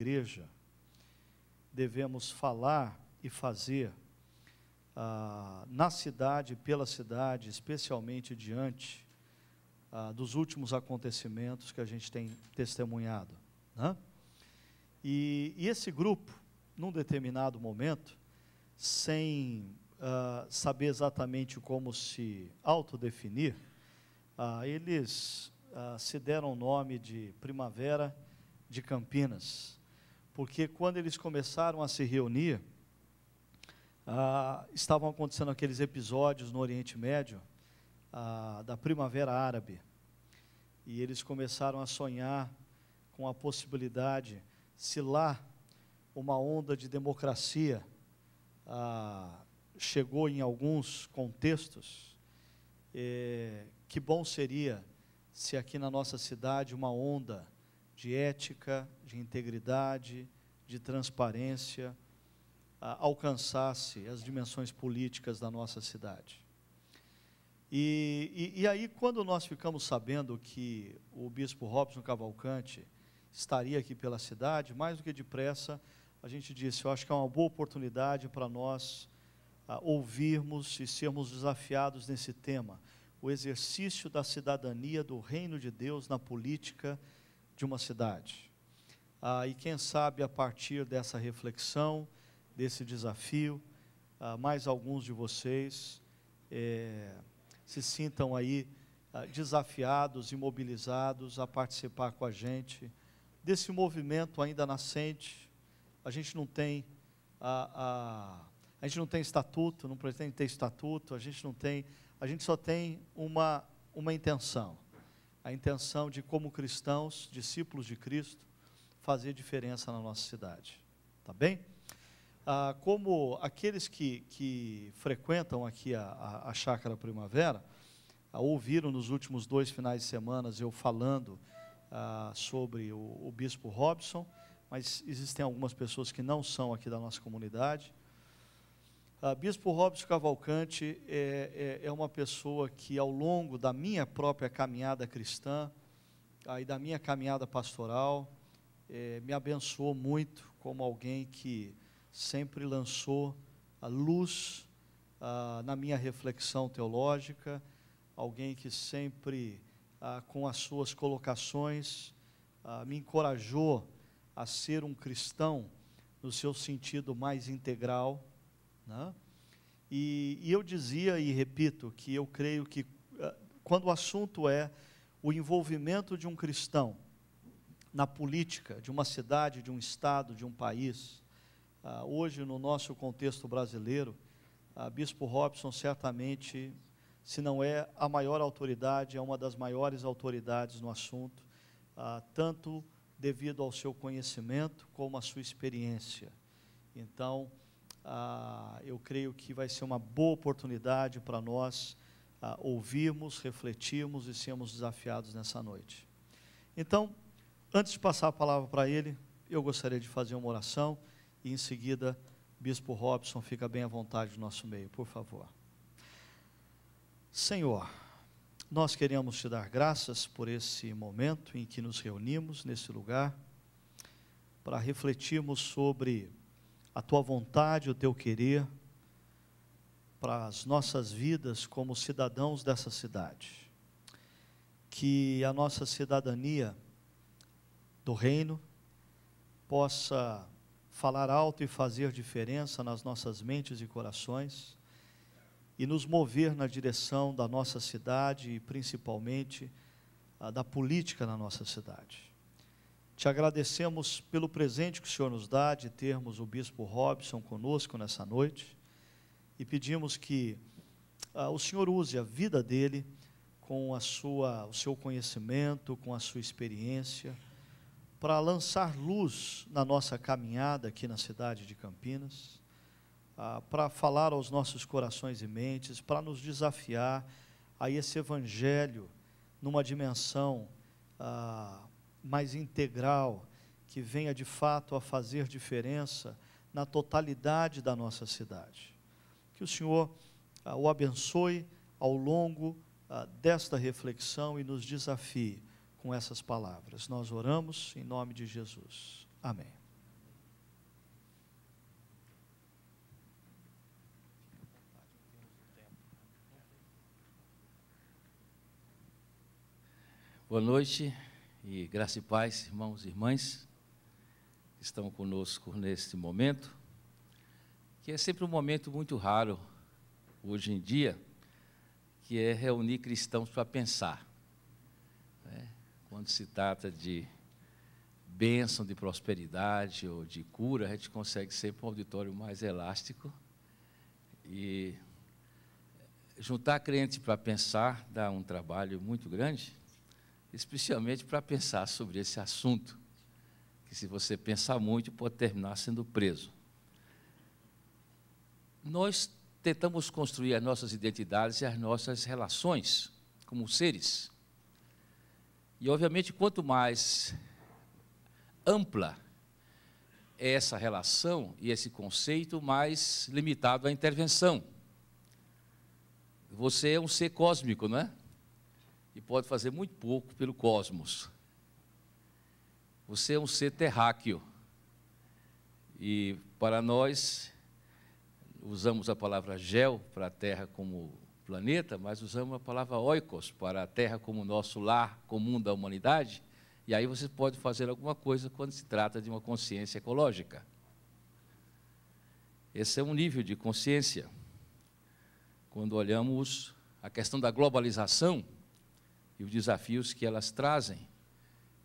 igreja, devemos falar e fazer ah, na cidade, pela cidade, especialmente diante ah, dos últimos acontecimentos que a gente tem testemunhado. Né? E, e, esse grupo, num determinado momento, sem ah, saber exatamente como se autodefinir, ah, eles ah, se deram o nome de Primavera de Campinas porque quando eles começaram a se reunir, ah, estavam acontecendo aqueles episódios no Oriente Médio ah, da Primavera Árabe, e eles começaram a sonhar com a possibilidade, se lá uma onda de democracia ah, chegou em alguns contextos, eh, que bom seria se aqui na nossa cidade uma onda de ética, de integridade, de transparência, alcançasse as dimensões políticas da nossa cidade. E, e, e, aí, quando nós ficamos sabendo que o bispo Robson Cavalcante estaria aqui pela cidade, mais do que depressa, a gente disse: eu acho que é uma boa oportunidade para nós ah, ouvirmos e sermos desafiados nesse tema, o exercício da cidadania do reino de Deus na política de uma cidade. Ah, e quem sabe a partir dessa reflexão, desse desafio, ah, mais alguns de vocês eh, se sintam aí ah, desafiados e mobilizados a participar com a gente desse movimento ainda nascente. A gente não tem a, a, a gente não tem estatuto, não pretende ter estatuto, a gente não tem, a gente só tem uma, uma intenção a intenção de, como cristãos, discípulos de Cristo, fazer diferença na nossa cidade. Tá bem? Ah, como aqueles que, que frequentam aqui a, a, a Chácara Primavera, ah, ouviram nos últimos dois finais de semana eu falando ah, sobre o, o Bispo Robson, mas existem algumas pessoas que não são aqui da nossa comunidade ah, Bispo Robson Cavalcante é, é, é, uma pessoa que, ao longo da minha própria caminhada cristã ah, e da minha caminhada pastoral, é, me abençoou muito como alguém que sempre lançou a luz ah, na minha reflexão teológica, alguém que sempre, ah, com as suas colocações, ah, me encorajou a ser um cristão no seu sentido mais integral né? E, e, eu dizia e repito que eu creio que eh, quando o assunto é o envolvimento de um cristão na política de uma cidade, de um estado, de um país, ah, hoje no nosso contexto brasileiro, a Bispo Robson certamente, se não é a maior autoridade, é uma das maiores autoridades no assunto, ah, tanto devido ao seu conhecimento como à sua experiência. Então, ah, eu creio que vai ser uma boa oportunidade para nós ah, ouvirmos, refletirmos e sermos desafiados nessa noite. Então, antes de passar a palavra para ele, eu gostaria de fazer uma oração e em seguida, Bispo Robson fica bem à vontade no nosso meio, por favor. Senhor, nós queremos te dar graças por esse momento em que nos reunimos nesse lugar para refletirmos sobre a tua vontade, o teu querer para as nossas vidas como cidadãos dessa cidade. Que a nossa cidadania do reino possa falar alto e fazer diferença nas nossas mentes e corações e nos mover na direção da nossa cidade e principalmente da política na nossa cidade. Te agradecemos pelo presente que o Senhor nos dá de termos o Bispo Robson conosco nessa noite e pedimos que ah, o Senhor use a vida dele com a sua, o seu conhecimento, com a sua experiência, para lançar luz na nossa caminhada aqui na cidade de Campinas, ah, para falar aos nossos corações e mentes, para nos desafiar a esse evangelho numa dimensão ah, mais integral, que venha de fato a fazer diferença na totalidade da nossa cidade. Que o Senhor ah, o abençoe ao longo ah, desta reflexão e nos desafie com essas palavras. Nós oramos em nome de Jesus. Amém. Boa noite. E graça e paz, irmãos e irmãs, que estão conosco neste momento, que é sempre um momento muito raro hoje em dia, que é reunir cristãos para pensar. Né? Quando se trata de bênção, de prosperidade ou de cura, a gente consegue sempre um auditório mais elástico e juntar crentes para pensar dá um trabalho muito grande especialmente para pensar sobre esse assunto, que se você pensar muito pode terminar sendo preso. Nós tentamos construir as nossas identidades e as nossas relações como seres. E, obviamente, quanto mais ampla é essa relação e esse conceito, mais limitado a intervenção. Você é um ser cósmico, não é? e pode fazer muito pouco pelo cosmos. Você é um ser terráqueo. E para nós, usamos a palavra gel para a Terra como planeta, mas usamos a palavra oikos para a Terra como nosso lar comum da humanidade. E aí você pode fazer alguma coisa quando se trata de uma consciência ecológica. Esse é um nível de consciência. Quando olhamos a questão da globalização, e os desafios que elas trazem.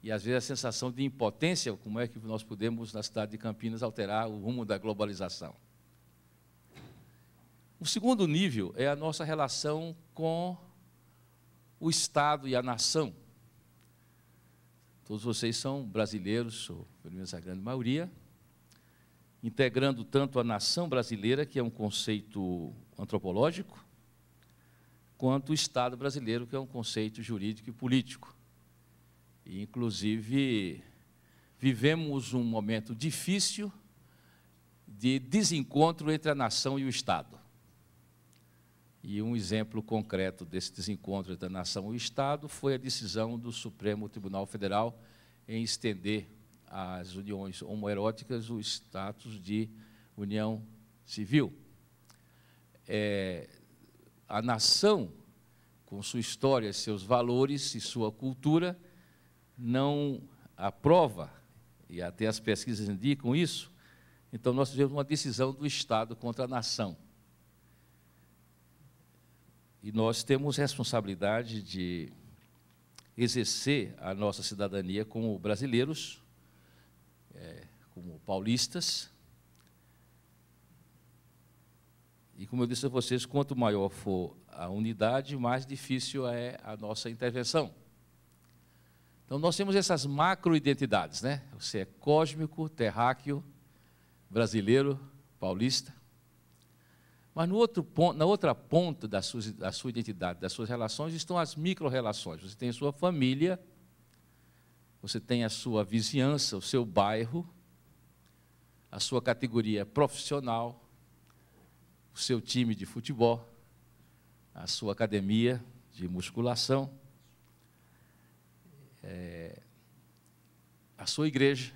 E às vezes a sensação de impotência, como é que nós podemos, na cidade de Campinas, alterar o rumo da globalização. O segundo nível é a nossa relação com o Estado e a nação. Todos vocês são brasileiros, ou pelo menos a grande maioria, integrando tanto a nação brasileira, que é um conceito antropológico, quanto o Estado brasileiro, que é um conceito jurídico e político. E, inclusive, vivemos um momento difícil de desencontro entre a nação e o Estado. E um exemplo concreto desse desencontro entre a nação e o Estado foi a decisão do Supremo Tribunal Federal em estender às uniões homoeróticas o status de união civil. É, a nação, com sua história, seus valores e sua cultura, não aprova, e até as pesquisas indicam isso, então nós tivemos uma decisão do Estado contra a nação. E nós temos responsabilidade de exercer a nossa cidadania como brasileiros, é, como paulistas, E, como eu disse a vocês, quanto maior for a unidade, mais difícil é a nossa intervenção. Então, nós temos essas macro-identidades, né? Você é cósmico, terráqueo, brasileiro, paulista. Mas no outro ponto, na outra ponta da sua, da sua identidade, das suas relações, estão as micro-relações. Você tem a sua família, você tem a sua vizinhança, o seu bairro, a sua categoria profissional, o seu time de futebol, a sua academia de musculação, é, a sua igreja.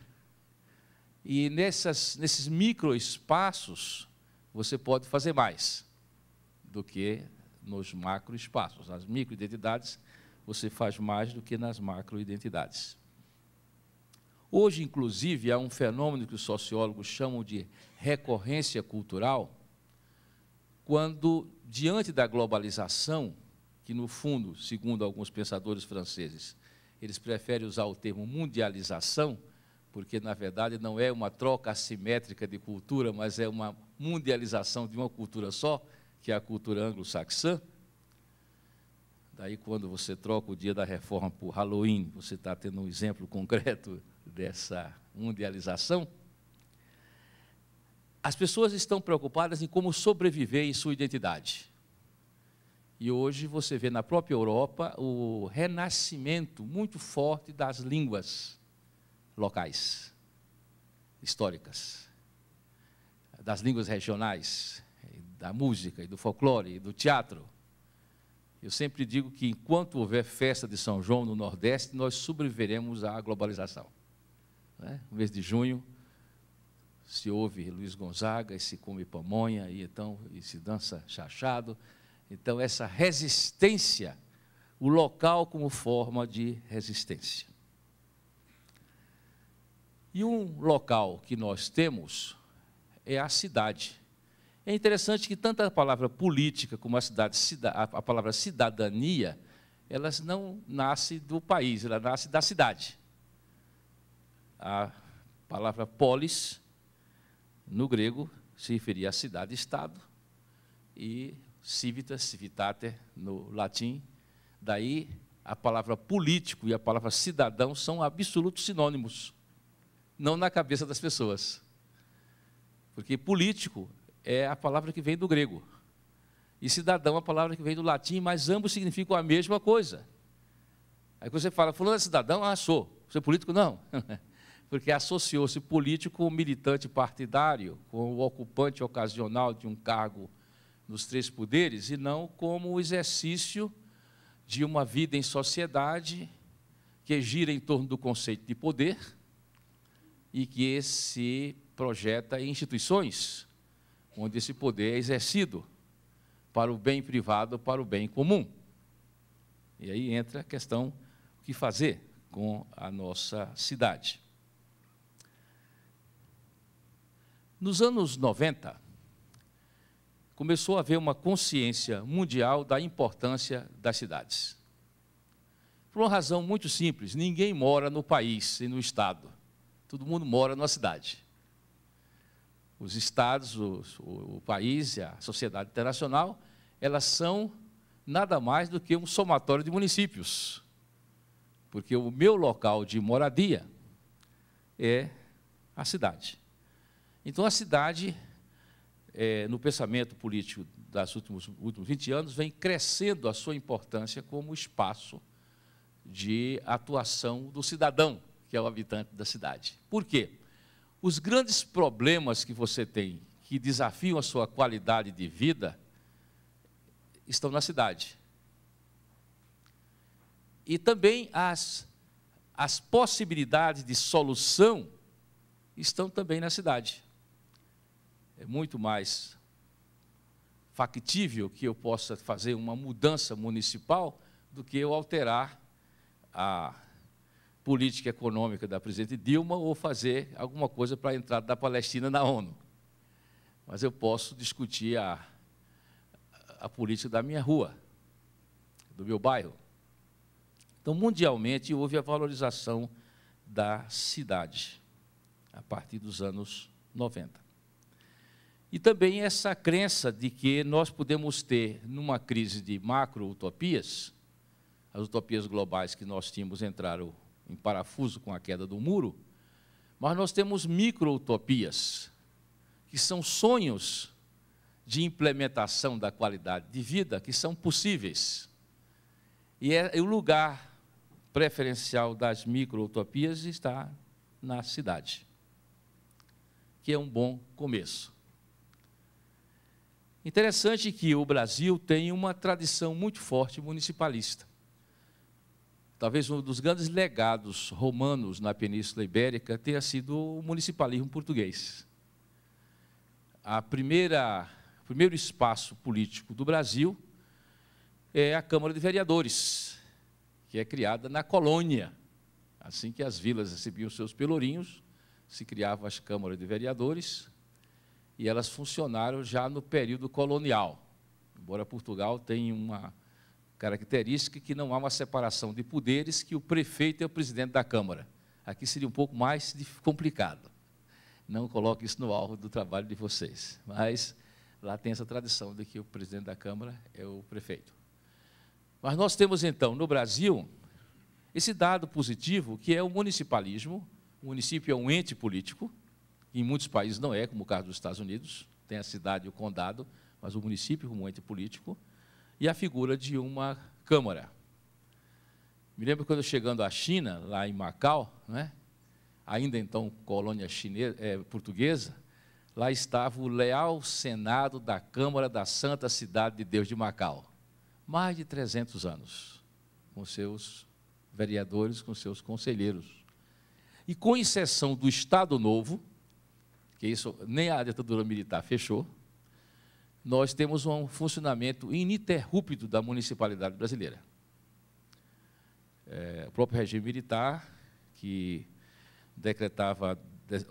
E nessas, nesses espaços você pode fazer mais do que nos macro espaços, Nas micro identidades você faz mais do que nas macro identidades. Hoje, inclusive, há um fenômeno que os sociólogos chamam de recorrência cultural, quando, diante da globalização, que no fundo, segundo alguns pensadores franceses, eles preferem usar o termo mundialização, porque na verdade não é uma troca assimétrica de cultura, mas é uma mundialização de uma cultura só, que é a cultura anglo-saxã. Daí, quando você troca o dia da reforma por Halloween, você está tendo um exemplo concreto dessa mundialização. As pessoas estão preocupadas em como sobreviver em sua identidade. E hoje você vê na própria Europa o renascimento muito forte das línguas locais, históricas, das línguas regionais, da música, do folclore, do teatro. Eu sempre digo que enquanto houver festa de São João no Nordeste, nós sobreviveremos à globalização. Né? O mês de junho, se ouve Luiz Gonzaga, e se come pamonha, e, então, e se dança chachado. Então, essa resistência, o local como forma de resistência. E um local que nós temos é a cidade. É interessante que tanto a palavra política como a, cidade, a palavra cidadania, elas não nascem do país, ela nasce da cidade. A palavra polis no grego, se referia a cidade-estado, e civitas, civitate, no latim. Daí, a palavra político e a palavra cidadão são absolutos sinônimos, não na cabeça das pessoas. Porque político é a palavra que vem do grego, e cidadão é a palavra que vem do latim, mas ambos significam a mesma coisa. Aí você fala, fulano é cidadão? Ah, sou. Você é político? Não. porque associou-se político militante partidário, com o ocupante ocasional de um cargo nos três poderes, e não como o exercício de uma vida em sociedade que gira em torno do conceito de poder e que se projeta em instituições onde esse poder é exercido para o bem privado, para o bem comum. E aí entra a questão o que fazer com a nossa cidade. Nos anos 90, começou a haver uma consciência mundial da importância das cidades. Por uma razão muito simples: ninguém mora no país e no estado. Todo mundo mora numa cidade. Os estados, o, o, o país e a sociedade internacional, elas são nada mais do que um somatório de municípios. Porque o meu local de moradia é a cidade. Então, a cidade, é, no pensamento político dos últimos, últimos 20 anos, vem crescendo a sua importância como espaço de atuação do cidadão, que é o habitante da cidade. Por quê? Os grandes problemas que você tem, que desafiam a sua qualidade de vida, estão na cidade. E também as, as possibilidades de solução estão também na cidade é muito mais factível que eu possa fazer uma mudança municipal do que eu alterar a política econômica da presidente Dilma ou fazer alguma coisa para a entrada da Palestina na ONU. Mas eu posso discutir a, a política da minha rua, do meu bairro. Então, mundialmente, houve a valorização da cidade a partir dos anos 90. E também essa crença de que nós podemos ter, numa crise de macro-utopias, as utopias globais que nós tínhamos entraram em parafuso com a queda do muro, mas nós temos micro-utopias, que são sonhos de implementação da qualidade de vida que são possíveis. E é, o lugar preferencial das micro-utopias está na cidade, que é um bom começo. Interessante que o Brasil tem uma tradição muito forte municipalista. Talvez um dos grandes legados romanos na Península Ibérica tenha sido o municipalismo português. A primeira, o primeiro espaço político do Brasil é a Câmara de Vereadores, que é criada na colônia. Assim que as vilas recebiam seus pelourinhos, se criavam as câmaras de vereadores, e elas funcionaram já no período colonial. Embora Portugal tenha uma característica que não há uma separação de poderes, que o prefeito é o presidente da Câmara. Aqui seria um pouco mais complicado. Não coloque isso no alvo do trabalho de vocês, mas lá tem essa tradição de que o presidente da Câmara é o prefeito. Mas nós temos então no Brasil esse dado positivo que é o municipalismo. O município é um ente político, em muitos países não é, como o caso dos Estados Unidos, tem a cidade e o condado, mas o município como ente político, e a figura de uma Câmara. Me lembro quando chegando à China, lá em Macau, né, ainda então colônia chinesa, é, portuguesa, lá estava o leal Senado da Câmara da Santa Cidade de Deus de Macau. Mais de 300 anos, com seus vereadores, com seus conselheiros. E com exceção do Estado Novo, que isso nem a ditadura militar fechou, nós temos um funcionamento ininterrupto da municipalidade brasileira. É, o próprio regime militar, que decretava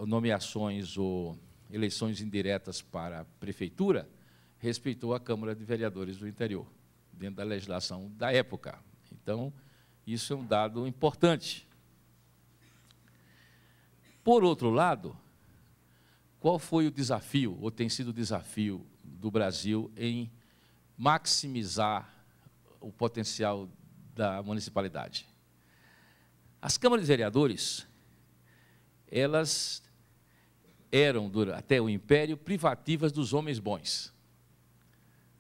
nomeações ou eleições indiretas para a prefeitura, respeitou a Câmara de Vereadores do interior, dentro da legislação da época. Então, isso é um dado importante. Por outro lado, qual foi o desafio, ou tem sido o desafio do Brasil em maximizar o potencial da municipalidade? As câmaras de vereadores, elas eram, até o Império, privativas dos homens bons.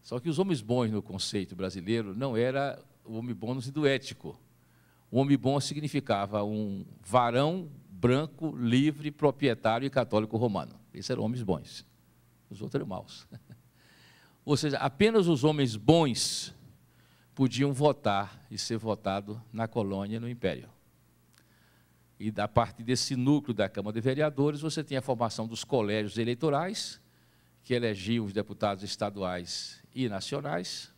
Só que os homens bons no conceito brasileiro não era o homem bom no sentido ético. O homem bom significava um varão branco, livre, proprietário e católico romano. Esses eram homens bons. Os outros eram maus. Ou seja, apenas os homens bons podiam votar e ser votado na colônia e no império. E a partir desse núcleo da Câmara de Vereadores, você tem a formação dos colégios eleitorais, que elegiam os deputados estaduais e nacionais,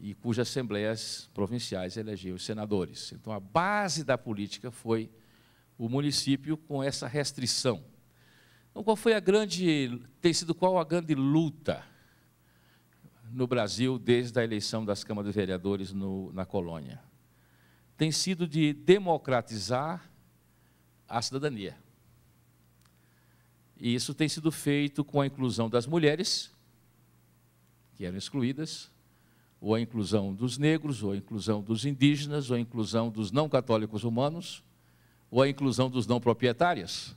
e cujas assembleias provinciais elegiam os senadores. Então, a base da política foi o município com essa restrição então, qual foi a grande, tem sido qual a grande luta no Brasil desde a eleição das câmaras de vereadores no, na colônia? Tem sido de democratizar a cidadania. E isso tem sido feito com a inclusão das mulheres, que eram excluídas, ou a inclusão dos negros, ou a inclusão dos indígenas, ou a inclusão dos não católicos romanos, ou a inclusão dos não proprietários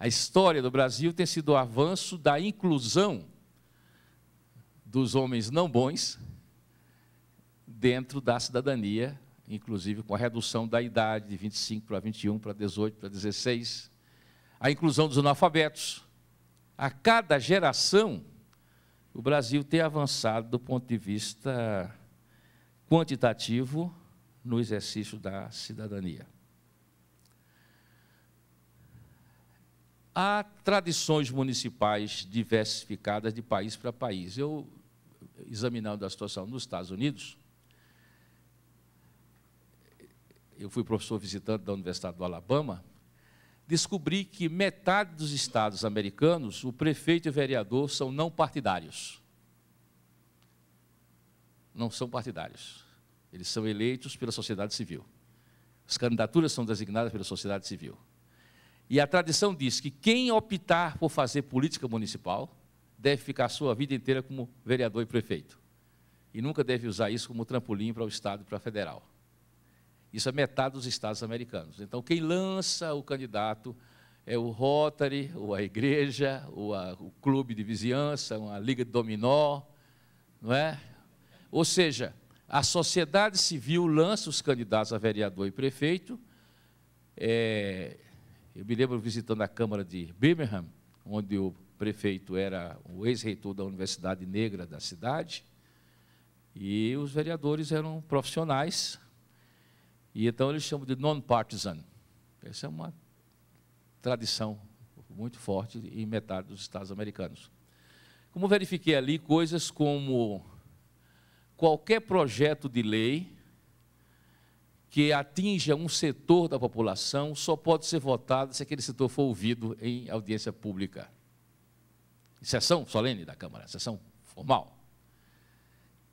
a história do Brasil tem sido o avanço da inclusão dos homens não bons dentro da cidadania, inclusive com a redução da idade de 25 para 21, para 18, para 16, a inclusão dos analfabetos. A cada geração, o Brasil tem avançado do ponto de vista quantitativo no exercício da cidadania. há tradições municipais diversificadas de país para país. Eu, examinando a situação nos Estados Unidos, eu fui professor visitante da Universidade do Alabama, descobri que metade dos estados americanos, o prefeito e o vereador são não partidários. Não são partidários. Eles são eleitos pela sociedade civil. As candidaturas são designadas pela sociedade civil. E a tradição diz que quem optar por fazer política municipal deve ficar a sua vida inteira como vereador e prefeito. E nunca deve usar isso como trampolim para o Estado e para a federal. Isso é metade dos estados americanos. Então, quem lança o candidato é o Rotary, ou a igreja, ou a, o clube de vizinhança, uma liga de dominó, não é? Ou seja, a sociedade civil lança os candidatos a vereador e prefeito, é, eu me lembro visitando a Câmara de Birmingham, onde o prefeito era o ex-reitor da Universidade Negra da cidade, e os vereadores eram profissionais, e então eles chamam de non-partisan. Essa é uma tradição muito forte em metade dos Estados americanos. Como verifiquei ali, coisas como qualquer projeto de lei que atinja um setor da população só pode ser votada se aquele setor for ouvido em audiência pública. Sessão solene da Câmara, sessão formal.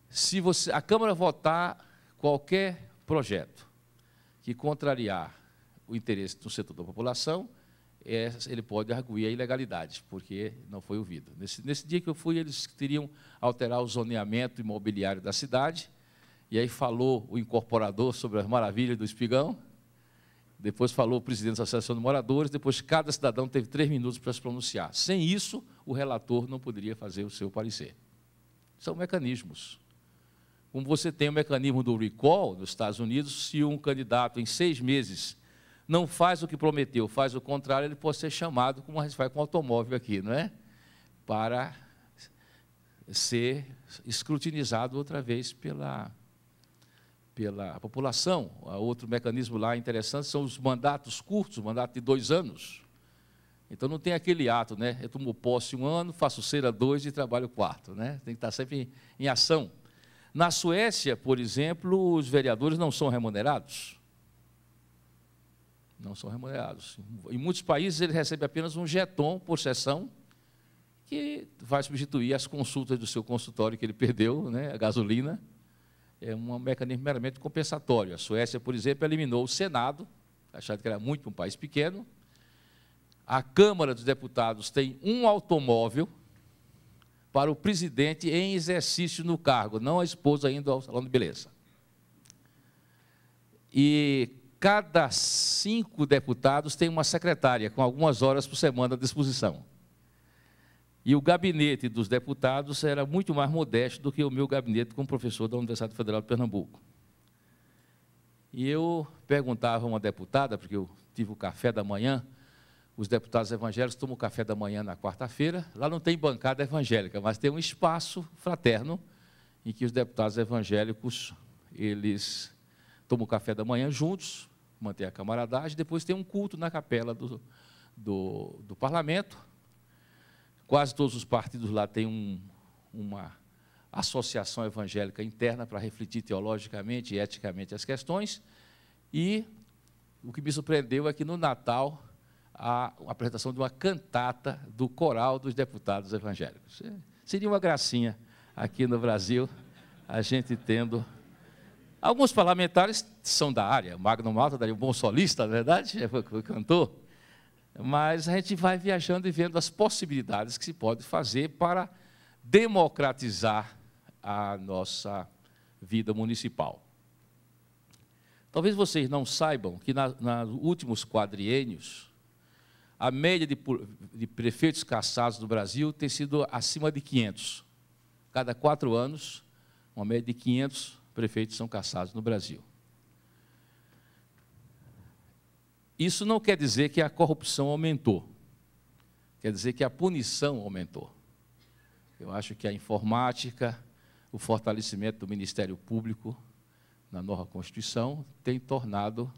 Se você, a Câmara votar qualquer projeto que contrariar o interesse do setor da população, é, ele pode arguir a ilegalidade, porque não foi ouvido. Nesse, nesse dia que eu fui, eles queriam alterar o zoneamento imobiliário da cidade, e aí falou o incorporador sobre as maravilhas do espigão, depois falou o presidente da Associação de Moradores, depois cada cidadão teve três minutos para se pronunciar. Sem isso, o relator não poderia fazer o seu parecer. São mecanismos. Como você tem o mecanismo do recall nos Estados Unidos, se um candidato em seis meses não faz o que prometeu, faz o contrário, ele pode ser chamado, como a gente vai com o automóvel aqui, não é? Para ser escrutinizado outra vez pela pela população. Outro mecanismo lá interessante são os mandatos curtos, mandato de dois anos. Então não tem aquele ato, né? Eu tomo posse um ano, faço cera dois e trabalho quatro, né? Tem que estar sempre em ação. Na Suécia, por exemplo, os vereadores não são remunerados. Não são remunerados. Em muitos países ele recebe apenas um jeton por sessão, que vai substituir as consultas do seu consultório que ele perdeu, né? A gasolina é um mecanismo meramente compensatório. A Suécia, por exemplo, eliminou o Senado, achando que era muito um país pequeno. A Câmara dos Deputados tem um automóvel para o presidente em exercício no cargo, não a esposa indo ao salão de beleza. E cada cinco deputados tem uma secretária com algumas horas por semana à disposição. E o gabinete dos deputados era muito mais modesto do que o meu gabinete como professor da Universidade Federal de Pernambuco. E eu perguntava a uma deputada, porque eu tive o café da manhã, os deputados evangélicos tomam o café da manhã na quarta-feira. Lá não tem bancada evangélica, mas tem um espaço fraterno em que os deputados evangélicos eles tomam o café da manhã juntos, mantém a camaradagem, depois tem um culto na capela do, do, do parlamento, Quase todos os partidos lá têm um, uma associação evangélica interna para refletir teologicamente e eticamente as questões. E o que me surpreendeu é que no Natal a apresentação de uma cantata do coral dos deputados evangélicos. É, seria uma gracinha aqui no Brasil a gente tendo Alguns parlamentares são da área. Magno Malta daria um bom solista, na é verdade, foi, foi cantor mas a gente vai viajando e vendo as possibilidades que se pode fazer para democratizar a nossa vida municipal. Talvez vocês não saibam que na, nos últimos quadriênios, a média de, de prefeitos cassados no Brasil tem sido acima de 500. Cada quatro anos, uma média de 500 prefeitos são cassados no Brasil. Isso não quer dizer que a corrupção aumentou, quer dizer que a punição aumentou. Eu acho que a informática, o fortalecimento do Ministério Público na nova Constituição tem tornado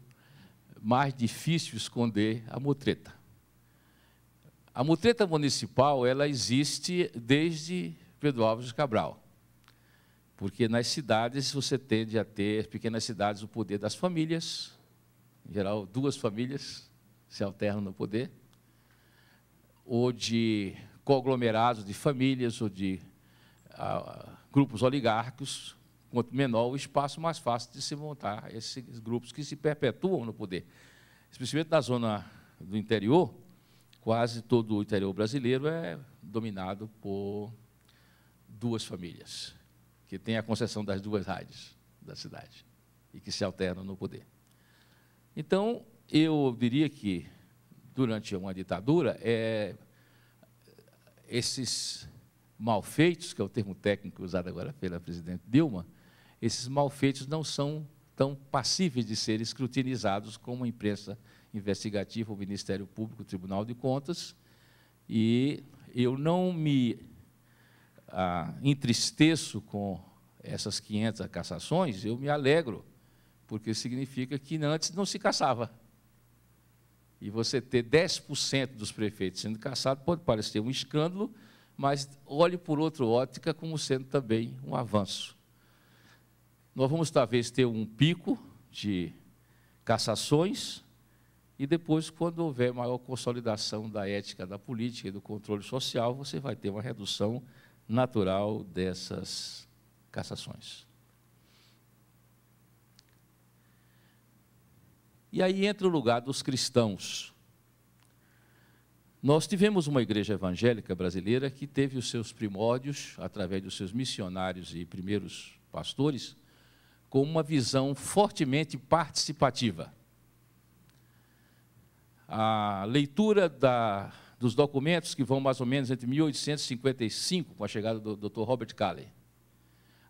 mais difícil esconder a mutreta. A mutreta municipal ela existe desde Pedro Álvares Cabral, porque nas cidades você tende a ter, pequenas cidades, o poder das famílias, em geral, duas famílias se alternam no poder, ou de conglomerados de famílias ou de ah, grupos oligárquicos. Quanto menor o espaço, mais fácil de se montar esses grupos que se perpetuam no poder. Especialmente na zona do interior, quase todo o interior brasileiro é dominado por duas famílias, que têm a concessão das duas rádios da cidade e que se alternam no poder. Então, eu diria que, durante uma ditadura, é, esses malfeitos, que é o termo técnico usado agora pela presidente Dilma, esses malfeitos não são tão passíveis de serem escrutinizados como a imprensa investigativa, o Ministério Público, o Tribunal de Contas. E eu não me ah, entristeço com essas 500 cassações, eu me alegro porque significa que antes não se caçava. E você ter 10% dos prefeitos sendo caçados pode parecer um escândalo, mas olhe por outra ótica como sendo também um avanço. Nós vamos talvez ter um pico de cassações e depois, quando houver maior consolidação da ética da política e do controle social, você vai ter uma redução natural dessas cassações. E aí entra o lugar dos cristãos. Nós tivemos uma igreja evangélica brasileira que teve os seus primórdios, através dos seus missionários e primeiros pastores, com uma visão fortemente participativa. A leitura da, dos documentos que vão mais ou menos entre 1855, com a chegada do Dr. Robert Calley,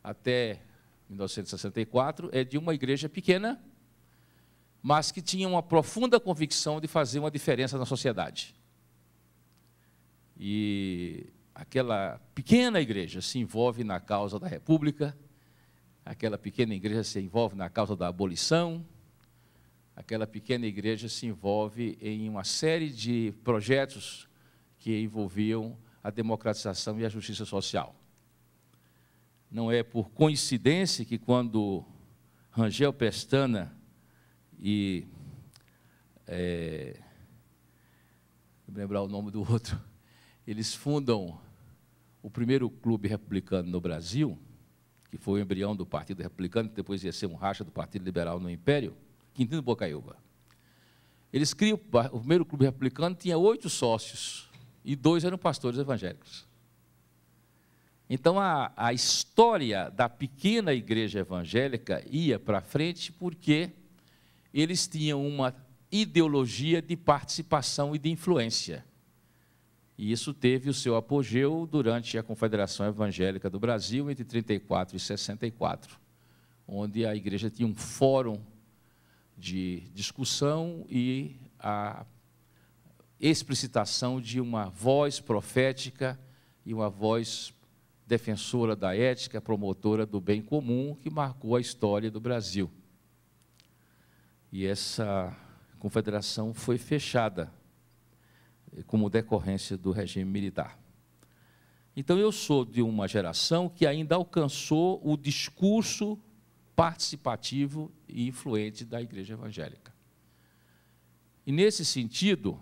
até 1964, é de uma igreja pequena mas que tinha uma profunda convicção de fazer uma diferença na sociedade. E aquela pequena igreja se envolve na causa da República, aquela pequena igreja se envolve na causa da abolição, aquela pequena igreja se envolve em uma série de projetos que envolviam a democratização e a justiça social. Não é por coincidência que quando Rangel Pestana e. É, lembrar o nome do outro. Eles fundam o primeiro clube republicano no Brasil, que foi o embrião do Partido Republicano, que depois ia ser um racha do Partido Liberal no Império, Quintino Bocaiúva. Eles criam o primeiro clube republicano, tinha oito sócios, e dois eram pastores evangélicos. Então, a, a história da pequena igreja evangélica ia para frente porque eles tinham uma ideologia de participação e de influência. E isso teve o seu apogeu durante a Confederação Evangélica do Brasil, entre 34 e 64, onde a igreja tinha um fórum de discussão e a explicitação de uma voz profética e uma voz defensora da ética, promotora do bem comum, que marcou a história do Brasil e essa confederação foi fechada eh, como decorrência do regime militar. Então eu sou de uma geração que ainda alcançou o discurso participativo e influente da igreja evangélica. E nesse sentido,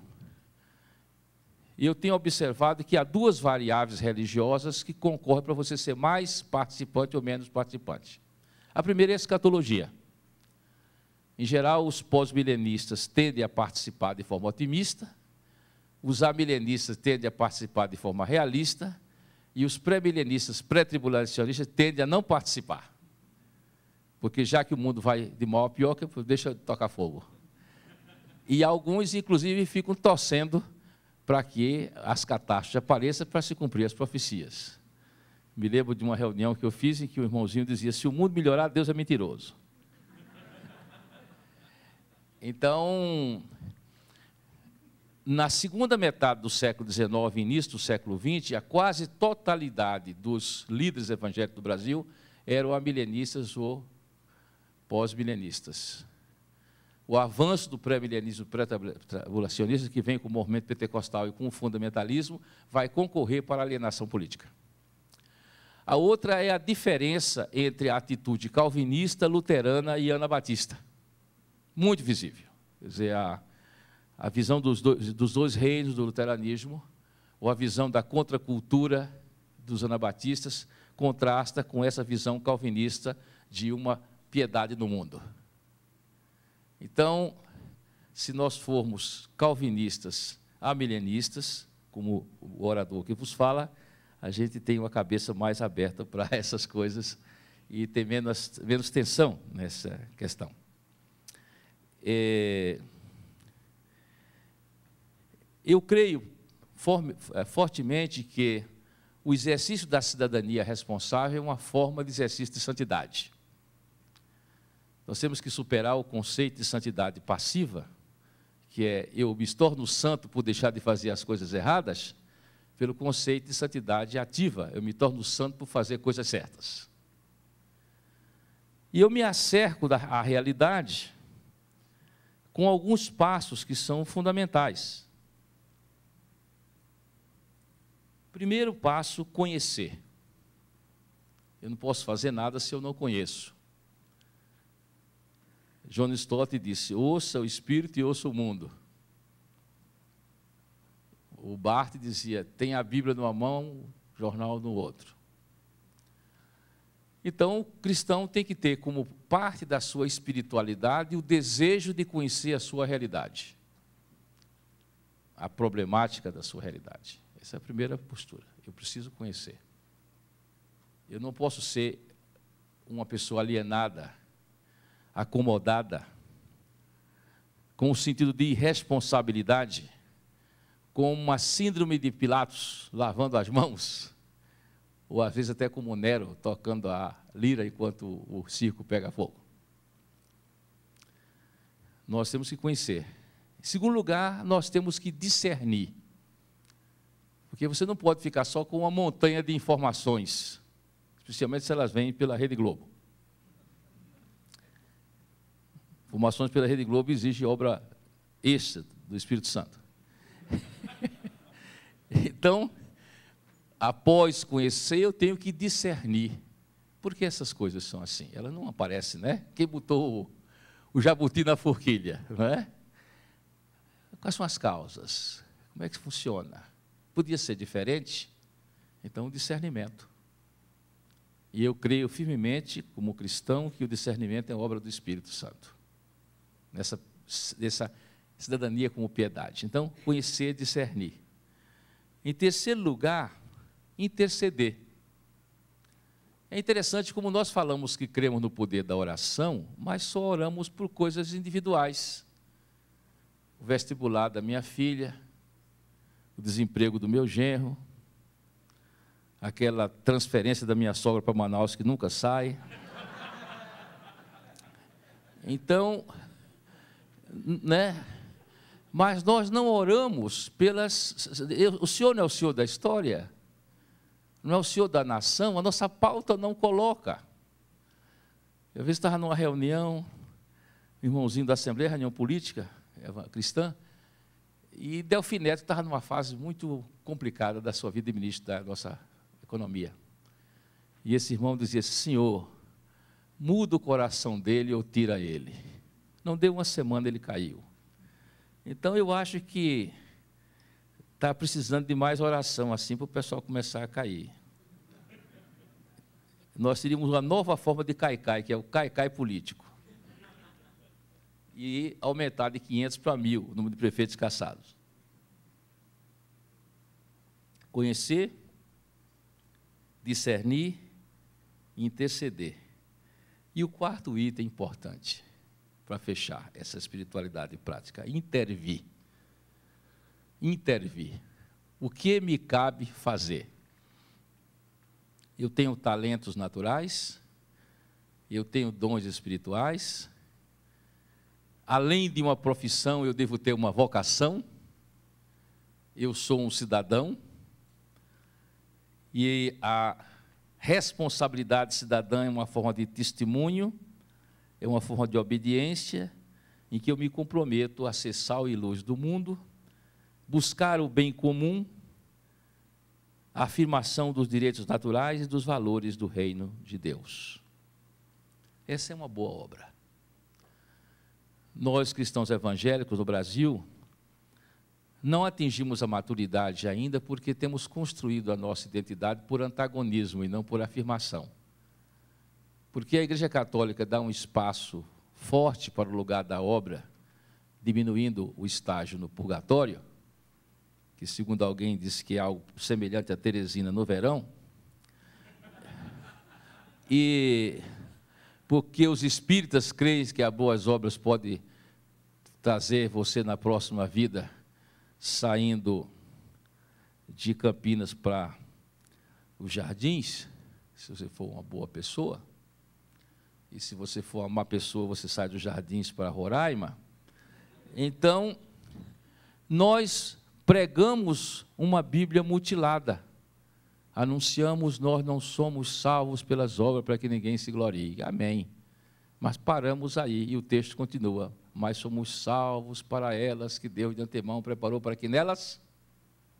eu tenho observado que há duas variáveis religiosas que concorrem para você ser mais participante ou menos participante. A primeira é a escatologia. Em geral, os pós-milenistas tendem a participar de forma otimista, os amilenistas tendem a participar de forma realista e os pré-milenistas, pré-tribulacionistas tendem a não participar. Porque já que o mundo vai de mal a pior, deixa eu tocar fogo. E alguns, inclusive, ficam torcendo para que as catástrofes apareçam para se cumprir as profecias. Me lembro de uma reunião que eu fiz em que o irmãozinho dizia: se o mundo melhorar, Deus é mentiroso. Então, na segunda metade do século XIX, início do século XX, a quase totalidade dos líderes evangélicos do Brasil eram amilenistas ou pós-milenistas. O avanço do pré-milenismo pré-tribulacionista, que vem com o movimento pentecostal e com o fundamentalismo, vai concorrer para a alienação política. A outra é a diferença entre a atitude calvinista, luterana e anabatista muito visível. Quer dizer, a, a visão dos dois, dos dois reinos do luteranismo, ou a visão da contracultura dos anabatistas, contrasta com essa visão calvinista de uma piedade no mundo. Então, se nós formos calvinistas amilenistas, como o orador que vos fala, a gente tem uma cabeça mais aberta para essas coisas e tem menos, menos tensão nessa questão. É, eu creio é, fortemente que o exercício da cidadania responsável é uma forma de exercício de santidade. Nós temos que superar o conceito de santidade passiva, que é eu me torno santo por deixar de fazer as coisas erradas, pelo conceito de santidade ativa, eu me torno santo por fazer coisas certas. E eu me acerco da realidade com alguns passos que são fundamentais. Primeiro passo: conhecer. Eu não posso fazer nada se eu não conheço. John Stott disse: ouça o espírito e ouça o mundo. O Bart dizia: tem a Bíblia numa mão, jornal no outro. Então, o cristão tem que ter como parte da sua espiritualidade o desejo de conhecer a sua realidade, a problemática da sua realidade. Essa é a primeira postura. Eu preciso conhecer. Eu não posso ser uma pessoa alienada, acomodada, com o um sentido de irresponsabilidade, com uma síndrome de Pilatos lavando as mãos ou às vezes até como Nero tocando a lira enquanto o circo pega fogo. Nós temos que conhecer. Em segundo lugar, nós temos que discernir. Porque você não pode ficar só com uma montanha de informações, especialmente se elas vêm pela Rede Globo. Informações pela Rede Globo exigem obra extra do Espírito Santo. então, após conhecer, eu tenho que discernir. Por que essas coisas são assim? Ela não aparece, né? Quem botou o jabuti na forquilha, não é? Quais são as causas? Como é que funciona? Podia ser diferente? Então, discernimento. E eu creio firmemente, como cristão, que o discernimento é obra do Espírito Santo. Nessa, nessa cidadania como piedade. Então, conhecer, discernir. Em terceiro lugar, interceder. É interessante como nós falamos que cremos no poder da oração, mas só oramos por coisas individuais. O vestibular da minha filha, o desemprego do meu genro, aquela transferência da minha sogra para Manaus que nunca sai. Então, né? Mas nós não oramos pelas. O Senhor não é o Senhor da história? não é o senhor da nação, a nossa pauta não coloca. Eu vez estava numa reunião, irmãozinho da Assembleia, reunião política cristã, e Neto estava numa fase muito complicada da sua vida de ministro da nossa economia. E esse irmão dizia: assim, Senhor, muda o coração dele ou tira ele. Não deu uma semana, ele caiu. Então eu acho que está precisando de mais oração assim para o pessoal começar a cair nós teríamos uma nova forma de caicai, que é o caicai político. E aumentar de 500 para 1.000 o número de prefeitos caçados. Conhecer, discernir, interceder. E o quarto item importante, para fechar essa espiritualidade prática, intervir. Intervir. O que me cabe fazer? eu tenho talentos naturais, eu tenho dons espirituais, além de uma profissão, eu devo ter uma vocação, eu sou um cidadão, e a responsabilidade cidadã é uma forma de testemunho, é uma forma de obediência, em que eu me comprometo a ser sal e luz do mundo, buscar o bem comum a afirmação dos direitos naturais e dos valores do reino de Deus. Essa é uma boa obra. Nós, cristãos evangélicos no Brasil, não atingimos a maturidade ainda porque temos construído a nossa identidade por antagonismo e não por afirmação. Porque a Igreja Católica dá um espaço forte para o lugar da obra, diminuindo o estágio no purgatório, que segundo alguém disse que é algo semelhante a Teresina no verão. E porque os espíritas creem que as boas obras podem trazer você na próxima vida, saindo de Campinas para os jardins, se você for uma boa pessoa, e se você for uma má pessoa, você sai dos jardins para Roraima. Então, nós pregamos uma Bíblia mutilada. Anunciamos nós não somos salvos pelas obras para que ninguém se glorie. Amém. Mas paramos aí e o texto continua. Mas somos salvos para elas que Deus de antemão preparou para que nelas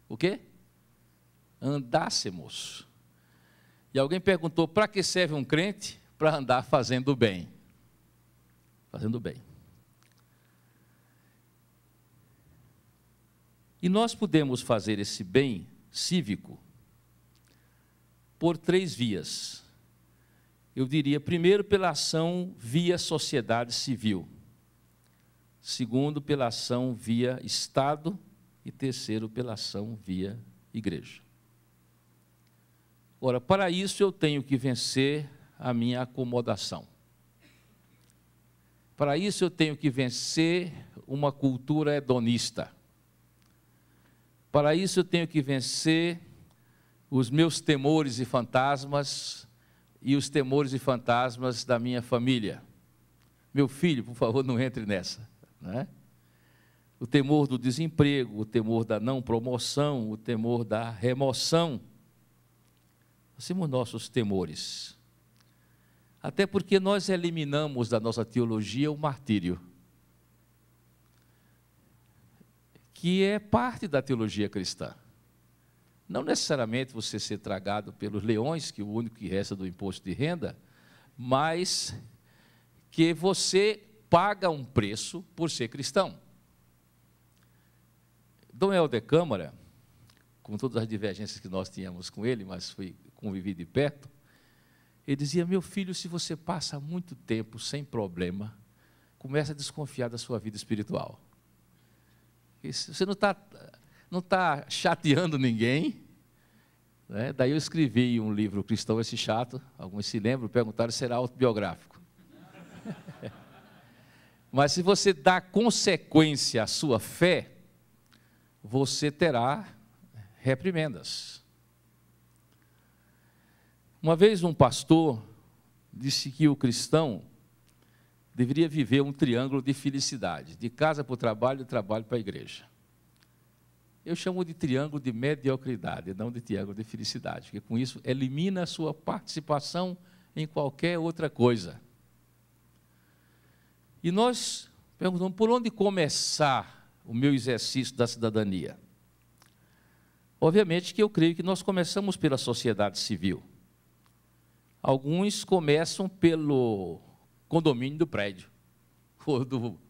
o quê? Andássemos. E alguém perguntou: para que serve um crente? Para andar fazendo bem. Fazendo bem. E nós podemos fazer esse bem cívico por três vias. Eu diria, primeiro, pela ação via sociedade civil. Segundo, pela ação via Estado. E terceiro, pela ação via igreja. Ora, para isso eu tenho que vencer a minha acomodação. Para isso eu tenho que vencer uma cultura hedonista para isso eu tenho que vencer os meus temores e fantasmas e os temores e fantasmas da minha família. Meu filho, por favor, não entre nessa. Né? O temor do desemprego, o temor da não promoção, o temor da remoção. Nós temos nossos temores. Até porque nós eliminamos da nossa teologia o martírio. que é parte da teologia cristã. Não necessariamente você ser tragado pelos leões, que é o único que resta do imposto de renda, mas que você paga um preço por ser cristão. Dom Helder Câmara, com todas as divergências que nós tínhamos com ele, mas fui convivi de perto, ele dizia: Meu filho, se você passa muito tempo sem problema, começa a desconfiar da sua vida espiritual você não está não tá chateando ninguém. Né? Daí eu escrevi um livro, Cristão Esse Chato. Alguns se lembram, perguntaram se será autobiográfico. Mas se você dá consequência à sua fé, você terá reprimendas. Uma vez um pastor disse que o cristão deveria viver um triângulo de felicidade, de casa para o trabalho, trabalho para a igreja. Eu chamo de triângulo de mediocridade, não de triângulo de felicidade, porque com isso elimina a sua participação em qualquer outra coisa. E nós perguntamos por onde começar o meu exercício da cidadania. Obviamente que eu creio que nós começamos pela sociedade civil. Alguns começam pelo condomínio do prédio, ou do,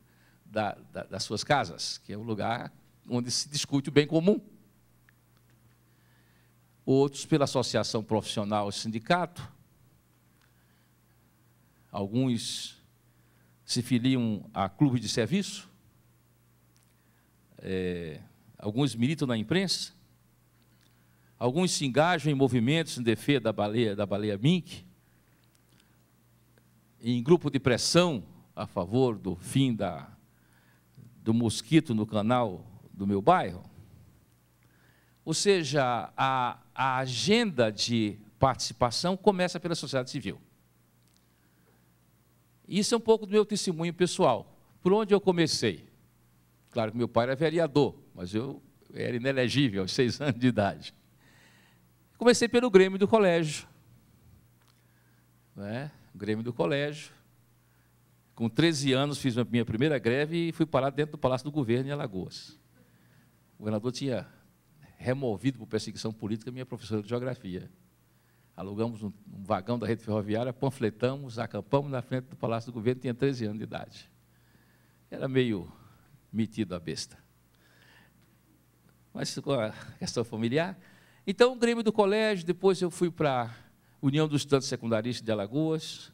da, da, das suas casas, que é o lugar onde se discute o bem comum. Outros pela associação profissional e sindicato. Alguns se filiam a clubes de serviço. É, alguns militam na imprensa. Alguns se engajam em movimentos em defesa da baleia, da baleia mink em grupo de pressão a favor do fim da, do mosquito no canal do meu bairro. Ou seja, a, a agenda de participação começa pela sociedade civil. Isso é um pouco do meu testemunho pessoal. Por onde eu comecei? Claro que meu pai era vereador, mas eu era inelegível aos seis anos de idade. Comecei pelo Grêmio do colégio. Né? Grêmio do colégio. Com 13 anos fiz a minha primeira greve e fui parar dentro do Palácio do Governo em Alagoas. O governador tinha removido por perseguição política minha professora de geografia. Alugamos um, um vagão da rede ferroviária, panfletamos, acampamos na frente do Palácio do Governo, tinha 13 anos de idade. Era meio metido a besta. Mas com a questão familiar. Então, o Grêmio do colégio, depois eu fui para União dos Estudantes Secundaristas de Alagoas,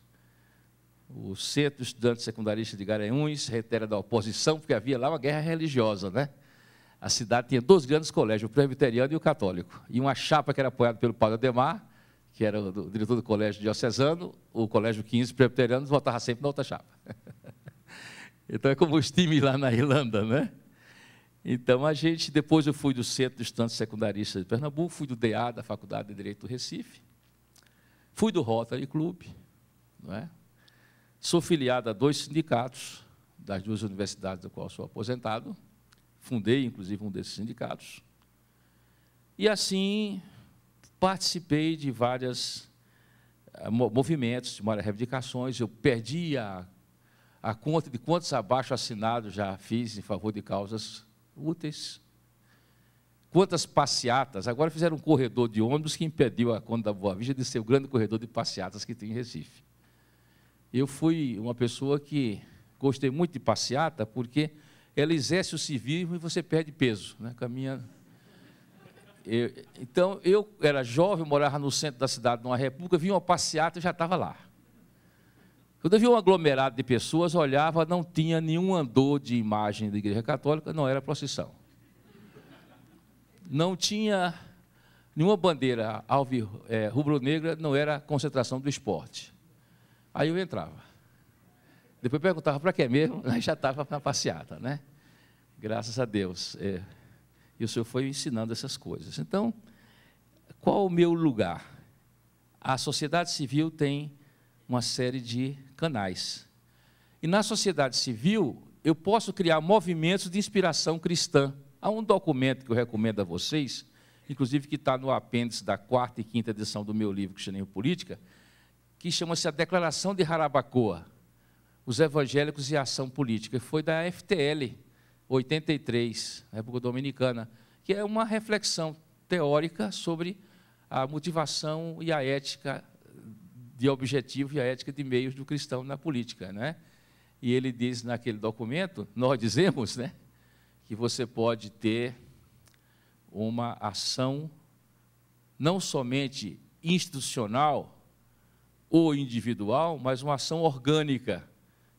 o Centro dos Estudantes Secundaristas de Garanhuns, reitera da oposição, porque havia lá uma guerra religiosa, né? A cidade tinha dois grandes colégios, o presbiteriano e o católico. E uma chapa que era apoiada pelo padre Ademar, que era o diretor do colégio diocesano, o colégio 15 presbiteriano votava sempre na outra chapa. então é como os times lá na Irlanda, né? Então a gente, depois eu fui do Centro de Estudantes Secundaristas de Pernambuco, fui do DA da Faculdade de Direito do Recife, Fui do Rotary Club, não é? sou filiado a dois sindicatos das duas universidades do qual sou aposentado, fundei inclusive um desses sindicatos, e assim participei de vários eh, movimentos, de várias reivindicações, eu perdi a, a conta de quantos abaixo assinados já fiz em favor de causas úteis, quantas passeatas. Agora fizeram um corredor de ônibus que impediu a Conta da Boa Vista de ser o grande corredor de passeatas que tem em Recife. Eu fui uma pessoa que gostei muito de passeata porque ela exerce o civismo e você perde peso. Né? Com eu, então, eu era jovem, morava no centro da cidade, numa república, vinha uma passeata e já estava lá. Quando eu vi um aglomerado de pessoas, olhava, não tinha nenhum andor de imagem da Igreja Católica, não era procissão não tinha nenhuma bandeira alve, é, rubro-negra, não era concentração do esporte. Aí eu entrava. Depois perguntava para quem mesmo, aí já estava na passeata, né? Graças a Deus. É. E o senhor foi ensinando essas coisas. Então, qual o meu lugar? A sociedade civil tem uma série de canais. E na sociedade civil, eu posso criar movimentos de inspiração cristã Há um documento que eu recomendo a vocês, inclusive que está no apêndice da quarta e quinta edição do meu livro Cristianismo Política, que chama-se a Declaração de Harabacoa, os Evangélicos e a Ação Política. Foi da FTL 83, República Dominicana, que é uma reflexão teórica sobre a motivação e a ética de objetivo e a ética de meios do cristão na política, né? E ele diz naquele documento, nós dizemos, né? que você pode ter uma ação não somente institucional ou individual, mas uma ação orgânica.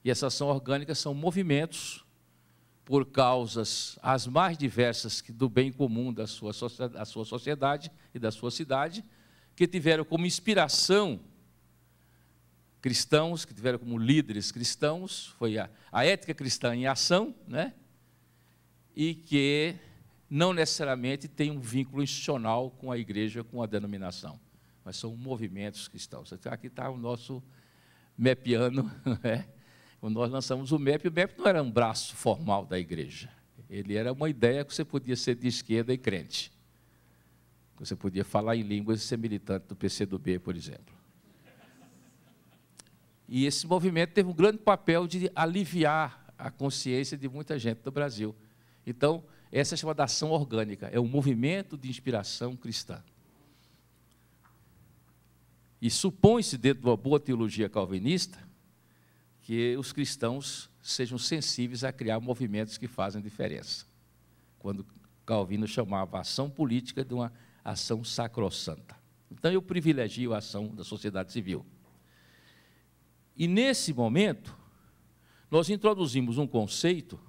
E essa ação orgânica são movimentos por causas as mais diversas do bem comum da sua, da sua sociedade e da sua cidade, que tiveram como inspiração cristãos, que tiveram como líderes cristãos, foi a, a ética cristã em ação, né? e que não necessariamente tem um vínculo institucional com a igreja, com a denominação, mas são movimentos cristãos. Então, aqui está o nosso MEPiano, né? quando nós lançamos o MEP, o MEP não era um braço formal da igreja, ele era uma ideia que você podia ser de esquerda e crente, você podia falar em línguas e ser militante do PCdoB, por exemplo. E esse movimento teve um grande papel de aliviar a consciência de muita gente do Brasil então, essa é chamada ação orgânica, é um movimento de inspiração cristã. E supõe-se, dentro de uma boa teologia calvinista, que os cristãos sejam sensíveis a criar movimentos que fazem diferença. Quando Calvino chamava a ação política de uma ação sacrossanta. Então eu privilegio a ação da sociedade civil. E nesse momento, nós introduzimos um conceito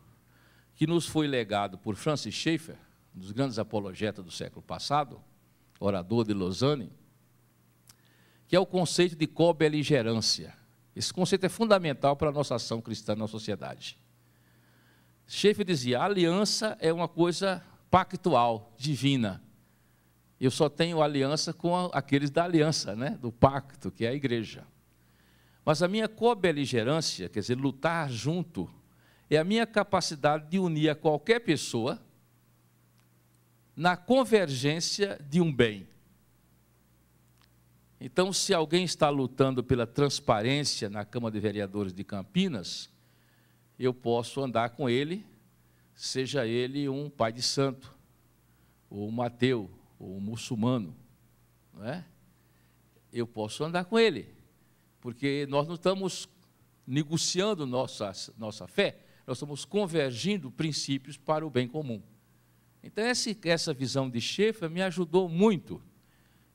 que nos foi legado por Francis Schaeffer, um dos grandes apologetas do século passado, orador de Lausanne, que é o conceito de cobeligerância. Esse conceito é fundamental para a nossa ação cristã na sociedade. Schaeffer dizia: a aliança é uma coisa pactual, divina. Eu só tenho aliança com aqueles da aliança, né? do pacto, que é a igreja. Mas a minha cobeligerância, quer dizer, lutar junto, é a minha capacidade de unir a qualquer pessoa na convergência de um bem. Então, se alguém está lutando pela transparência na Câmara de Vereadores de Campinas, eu posso andar com ele, seja ele um pai de santo, ou um ateu, ou um muçulmano, não é? Eu posso andar com ele, porque nós não estamos negociando nossa, nossa fé, nós estamos convergindo princípios para o bem comum. Então, essa visão de Schaeffer me ajudou muito.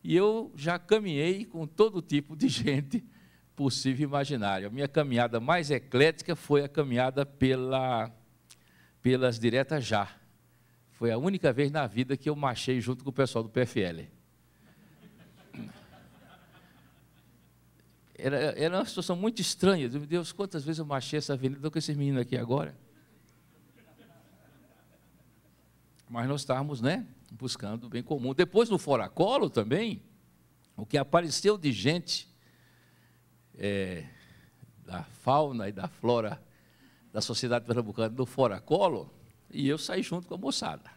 E eu já caminhei com todo tipo de gente possível e imaginária. A minha caminhada mais eclética foi a caminhada pela, pelas diretas já. Foi a única vez na vida que eu marchei junto com o pessoal do PFL. Era, era uma situação muito estranha. Meu Deus, quantas vezes eu marchei essa avenida com esse menino aqui agora? Mas nós estávamos, né, buscando o bem comum. Depois do Foracolo também, o que apareceu de gente é, da fauna e da flora da Sociedade Pernambucana do Foracolo, e eu saí junto com a moçada.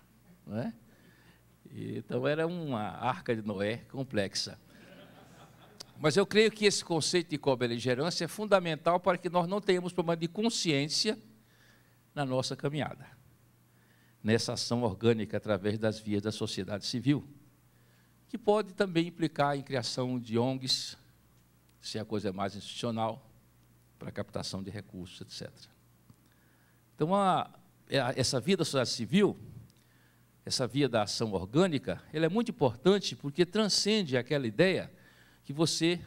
né? Então era uma arca de Noé complexa. Mas eu creio que esse conceito de co-beligerância é fundamental para que nós não tenhamos problema de consciência na nossa caminhada, nessa ação orgânica através das vias da sociedade civil, que pode também implicar em criação de ONGs, se a coisa é mais institucional, para captação de recursos, etc. Então, é, a, essa via da sociedade civil, essa via da ação orgânica, ela é muito importante porque transcende aquela ideia que você,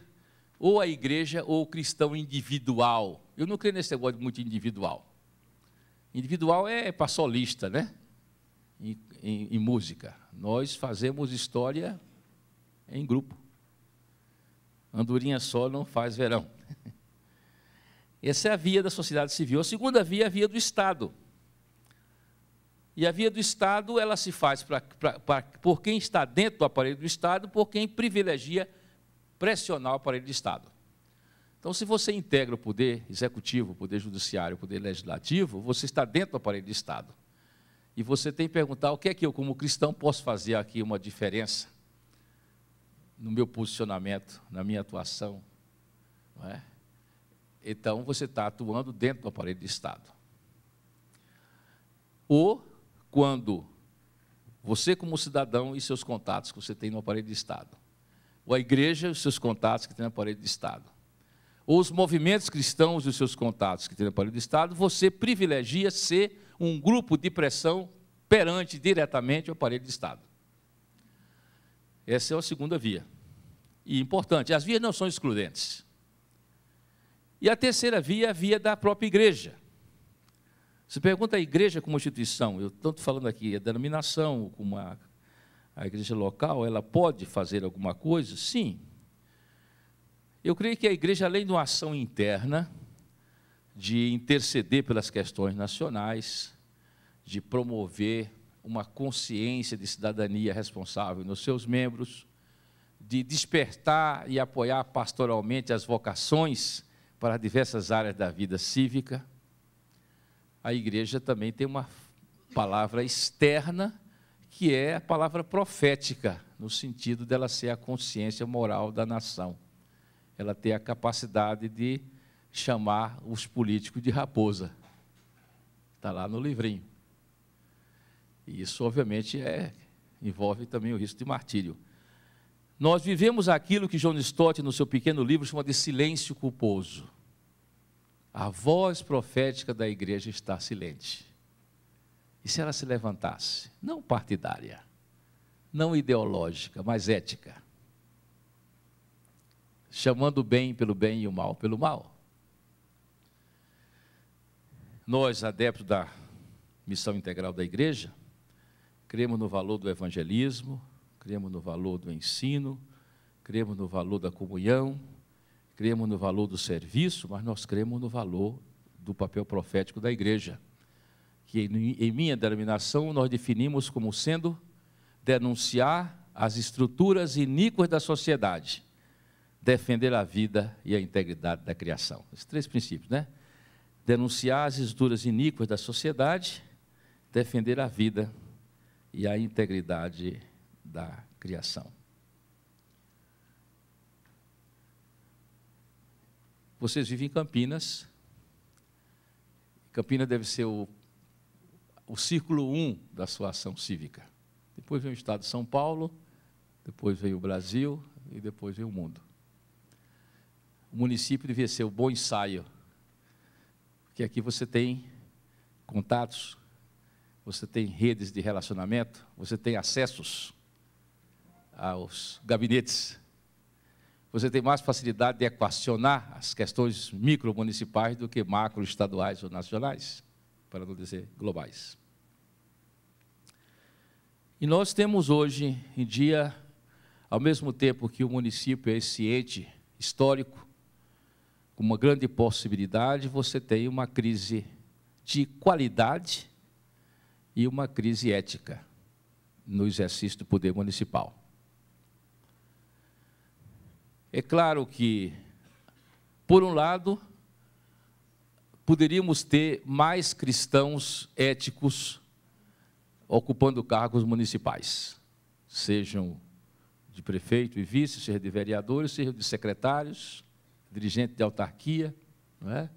ou a igreja, ou o cristão individual. Eu não creio nesse negócio muito individual. Individual é para solista, né? Em, em, em música. Nós fazemos história em grupo. Andorinha só não faz verão. Essa é a via da sociedade civil. A segunda via é a via do Estado. E a via do Estado, ela se faz pra, pra, pra, por quem está dentro do aparelho do Estado, por quem privilegia pressionar o aparelho de Estado. Então, se você integra o poder executivo, o poder judiciário, o poder legislativo, você está dentro do aparelho de Estado. E você tem que perguntar o que é que eu, como cristão, posso fazer aqui uma diferença no meu posicionamento, na minha atuação. É? Então, você está atuando dentro do aparelho de Estado. Ou quando você, como cidadão, e seus contatos que você tem no aparelho de Estado ou a igreja, os seus contatos que tem na parede de Estado. Ou os movimentos cristãos e os seus contatos que tem na parede de Estado, você privilegia ser um grupo de pressão perante diretamente o aparelho de Estado. Essa é a segunda via. E importante, as vias não são excludentes. E a terceira via é a via da própria igreja. Você pergunta a igreja como instituição, eu tanto falando aqui a denominação, como a a igreja local, ela pode fazer alguma coisa? Sim. Eu creio que a igreja, além de uma ação interna, de interceder pelas questões nacionais, de promover uma consciência de cidadania responsável nos seus membros, de despertar e apoiar pastoralmente as vocações para diversas áreas da vida cívica, a igreja também tem uma palavra externa que é a palavra profética, no sentido dela ser a consciência moral da nação. Ela tem a capacidade de chamar os políticos de raposa. Está lá no livrinho. E isso, obviamente, é, envolve também o risco de martírio. Nós vivemos aquilo que John Stott, no seu pequeno livro, chama de silêncio culposo. A voz profética da igreja está silente. E se ela se levantasse? Não partidária, não ideológica, mas ética. Chamando o bem pelo bem e o mal pelo mal. Nós, adeptos da missão integral da igreja, cremos no valor do evangelismo, cremos no valor do ensino, cremos no valor da comunhão, cremos no valor do serviço, mas nós cremos no valor do papel profético da igreja que em minha denominação nós definimos como sendo denunciar as estruturas iníquas da sociedade, defender a vida e a integridade da criação. Esses três princípios, né? Denunciar as estruturas iníquas da sociedade, defender a vida e a integridade da criação. Vocês vivem em Campinas. Campinas deve ser o o círculo 1 um da sua ação cívica. Depois veio o Estado de São Paulo, depois veio o Brasil e depois veio o mundo. O município devia ser o bom ensaio, porque aqui você tem contatos, você tem redes de relacionamento, você tem acessos aos gabinetes, você tem mais facilidade de equacionar as questões micro-municipais do que macro-estaduais ou nacionais para não dizer globais. E nós temos hoje em dia, ao mesmo tempo que o município é esse ente histórico, com uma grande possibilidade, você tem uma crise de qualidade e uma crise ética no exercício do poder municipal. É claro que, por um lado, poderíamos ter mais cristãos éticos ocupando cargos municipais, sejam de prefeito e vice, seja de vereadores, seja de secretários, dirigente de autarquia, não é?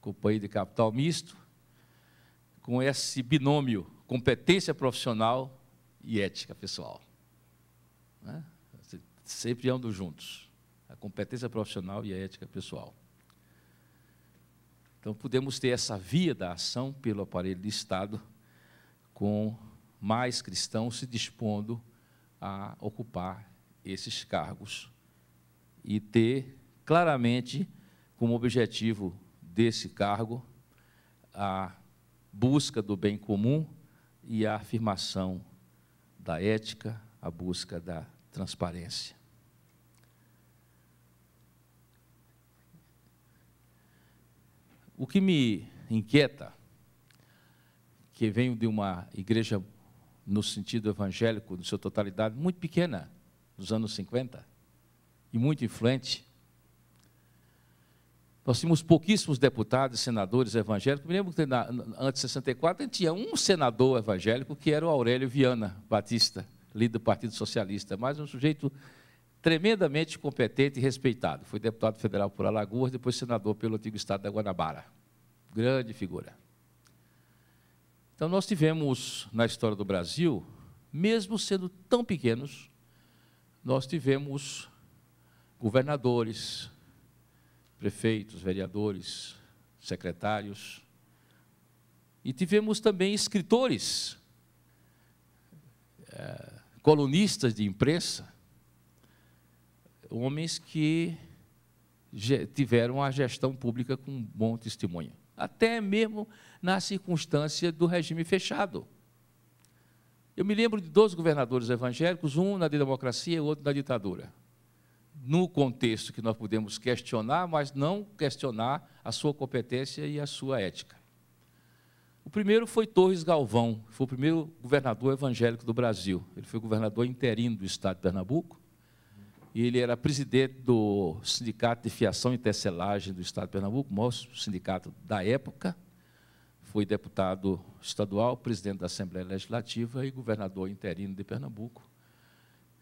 companhia de capital misto, com esse binômio competência profissional e ética pessoal. É? Sempre andam juntos, a competência profissional e a ética pessoal. Então, podemos ter essa via da ação pelo aparelho de Estado, com mais cristãos se dispondo a ocupar esses cargos e ter claramente como objetivo desse cargo a busca do bem comum e a afirmação da ética, a busca da transparência. O que me inquieta, que venho de uma igreja no sentido evangélico, no sua totalidade, muito pequena, nos anos 50, e muito influente. Nós tínhamos pouquíssimos deputados, senadores evangélicos. Me lembro que na, antes de 64 tinha um senador evangélico que era o Aurélio Viana Batista, líder do Partido Socialista, mas um sujeito tremendamente competente e respeitado. Foi deputado federal por Alagoas, depois senador pelo antigo estado da Guanabara. Grande figura. Então, nós tivemos, na história do Brasil, mesmo sendo tão pequenos, nós tivemos governadores, prefeitos, vereadores, secretários, e tivemos também escritores, é, colunistas de imprensa, homens que tiveram a gestão pública com bom testemunho, até mesmo na circunstância do regime fechado. Eu me lembro de dois governadores evangélicos, um na democracia e outro na ditadura. No contexto que nós podemos questionar, mas não questionar a sua competência e a sua ética. O primeiro foi Torres Galvão, foi o primeiro governador evangélico do Brasil. Ele foi governador interino do estado de Pernambuco e ele era presidente do Sindicato de Fiação e tecelagem do Estado de Pernambuco, o maior sindicato da época. Foi deputado estadual, presidente da Assembleia Legislativa e governador interino de Pernambuco,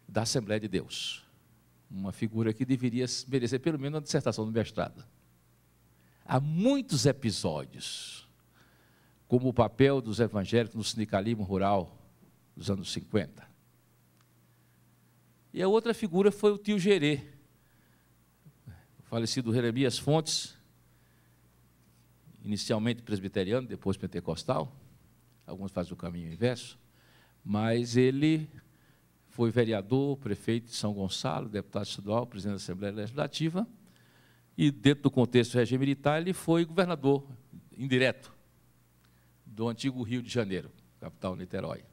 da Assembleia de Deus. Uma figura que deveria merecer pelo menos uma dissertação do mestrado. Há muitos episódios, como o papel dos evangélicos no sindicalismo rural dos anos 50 e a outra figura foi o tio Gerê, falecido Jeremias Fontes, inicialmente presbiteriano, depois pentecostal, alguns fazem o caminho inverso, mas ele foi vereador, prefeito de São Gonçalo, deputado estadual, presidente da Assembleia Legislativa, e dentro do contexto do regime militar, ele foi governador indireto do antigo Rio de Janeiro, capital Niterói.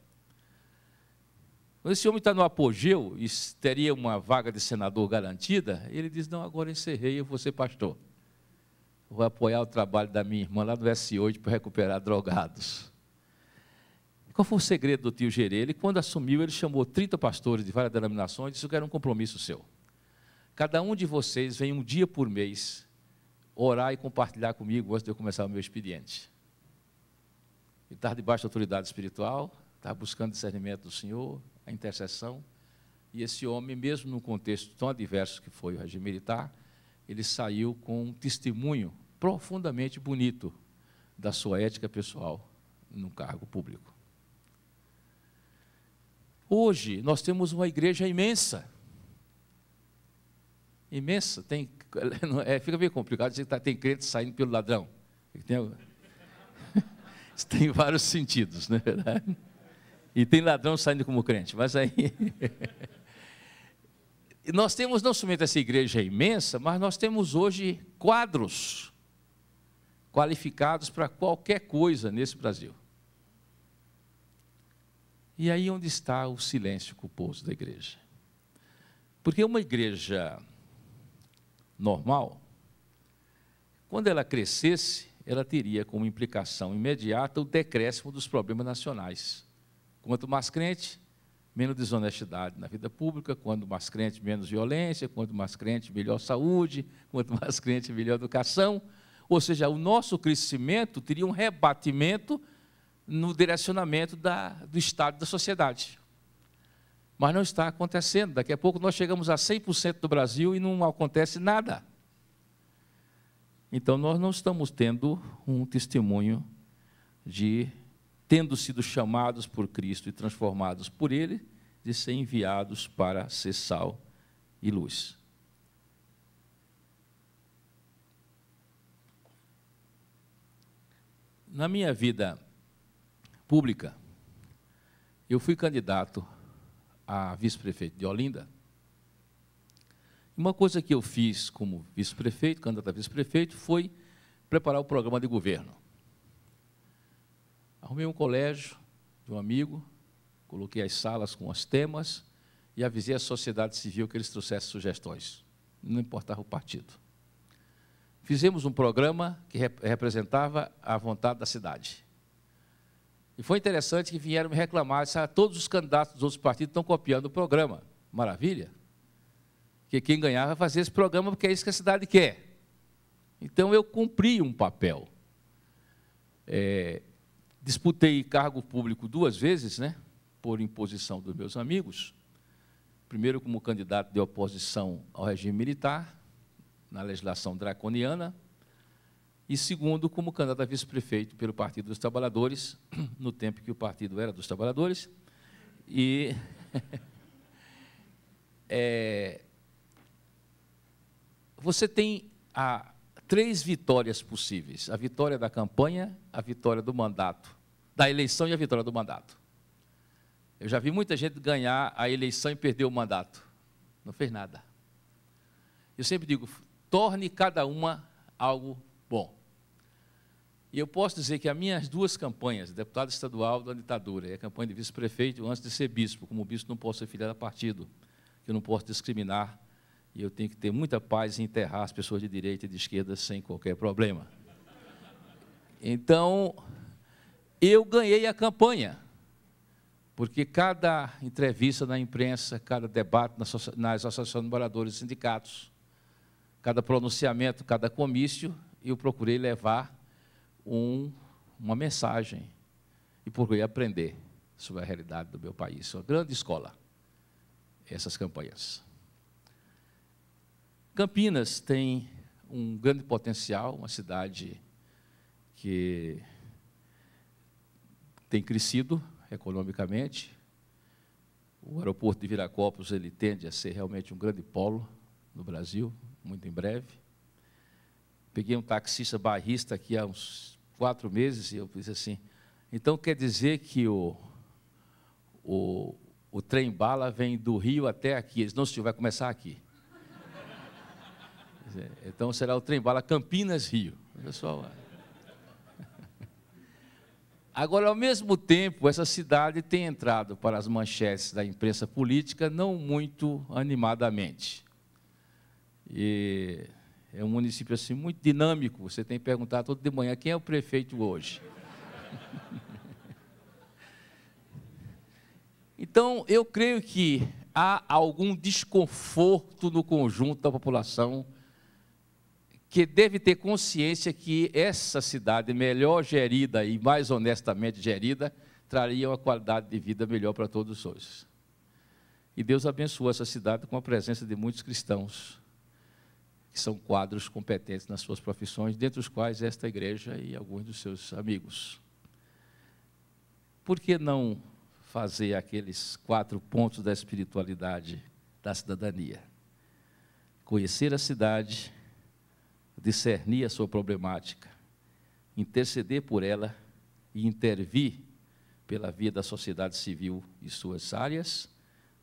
Quando esse homem está no apogeu e teria uma vaga de senador garantida, ele diz: Não, agora encerrei, eu vou ser pastor. Vou apoiar o trabalho da minha irmã lá no S8 para recuperar drogados. Qual foi o segredo do tio Gerê? Ele, quando assumiu, ele chamou 30 pastores de várias denominações e disse: Eu quero um compromisso seu. Cada um de vocês vem um dia por mês orar e compartilhar comigo antes de eu começar o meu expediente. Ele estava debaixo da autoridade espiritual, estava buscando discernimento do Senhor, a intercessão. E esse homem, mesmo num contexto tão adverso que foi o regime militar, ele saiu com um testemunho profundamente bonito da sua ética pessoal no cargo público. Hoje nós temos uma igreja imensa. Imensa, tem, é, fica meio complicado dizer que tá, tem crente saindo pelo ladrão. Tem, tem vários sentidos, não é verdade? E tem ladrão saindo como crente, mas aí. nós temos não somente essa igreja imensa, mas nós temos hoje quadros qualificados para qualquer coisa nesse Brasil. E aí onde está o silêncio culposo da igreja? Porque uma igreja normal, quando ela crescesse, ela teria como implicação imediata o decréscimo dos problemas nacionais. Quanto mais crente, menos desonestidade na vida pública, quanto mais crente, menos violência, quanto mais crente, melhor saúde, quanto mais crente, melhor educação. Ou seja, o nosso crescimento teria um rebatimento no direcionamento da, do estado da sociedade. Mas não está acontecendo. Daqui a pouco nós chegamos a 100% do Brasil e não acontece nada. Então nós não estamos tendo um testemunho de tendo sido chamados por Cristo e transformados por Ele, de ser enviados para ser sal e luz. Na minha vida pública, eu fui candidato a vice-prefeito de Olinda. Uma coisa que eu fiz como vice-prefeito, candidato a vice-prefeito, foi preparar o programa de governo. Arrumei um colégio de um amigo, coloquei as salas com os temas e avisei a sociedade civil que eles trouxessem sugestões, não importava o partido. Fizemos um programa que representava a vontade da cidade. E foi interessante que vieram me reclamar, disseram, ah, todos os candidatos dos outros partidos estão copiando o programa. Maravilha. Que quem ganhar vai fazer esse programa porque é isso que a cidade quer. Então eu cumpri um papel. É, Disputei cargo público duas vezes, né, por imposição dos meus amigos. Primeiro, como candidato de oposição ao regime militar, na legislação draconiana. E segundo, como candidato a vice-prefeito pelo Partido dos Trabalhadores, no tempo que o partido era dos trabalhadores. E. é, você tem a, três vitórias possíveis: a vitória da campanha, a vitória do mandato, da eleição e a vitória do mandato. Eu já vi muita gente ganhar a eleição e perder o mandato. Não fez nada. Eu sempre digo: torne cada uma algo bom. E eu posso dizer que as minhas duas campanhas, deputado estadual da ditadura e a campanha de vice-prefeito antes de ser bispo, como bispo não posso ser filiado a partido, que eu não posso discriminar e eu tenho que ter muita paz em enterrar as pessoas de direita e de esquerda sem qualquer problema. Então, eu ganhei a campanha, porque cada entrevista na imprensa, cada debate nas associações de moradores e sindicatos, cada pronunciamento, cada comício, eu procurei levar um, uma mensagem e procurei aprender sobre a realidade do meu país. É uma grande escola, essas campanhas. Campinas tem um grande potencial, uma cidade que tem crescido economicamente. O aeroporto de Viracopos ele tende a ser realmente um grande polo no Brasil, muito em breve. Peguei um taxista barrista aqui há uns quatro meses e eu disse assim: então quer dizer que o, o, o trem bala vem do Rio até aqui? Eles não, se vai começar aqui. Então será o trem-bala Campinas-Rio. Pessoal. Agora, ao mesmo tempo, essa cidade tem entrado para as manchetes da imprensa política não muito animadamente. E é um município assim muito dinâmico. Você tem que perguntar todo de manhã quem é o prefeito hoje. Então, eu creio que há algum desconforto no conjunto da população que deve ter consciência que essa cidade melhor gerida e mais honestamente gerida traria uma qualidade de vida melhor para todos nós. E Deus abençoou essa cidade com a presença de muitos cristãos, que são quadros competentes nas suas profissões, dentre os quais esta igreja e alguns dos seus amigos. Por que não fazer aqueles quatro pontos da espiritualidade da cidadania? Conhecer a cidade, discernir a sua problemática, interceder por ela e intervir pela via da sociedade civil e suas áreas,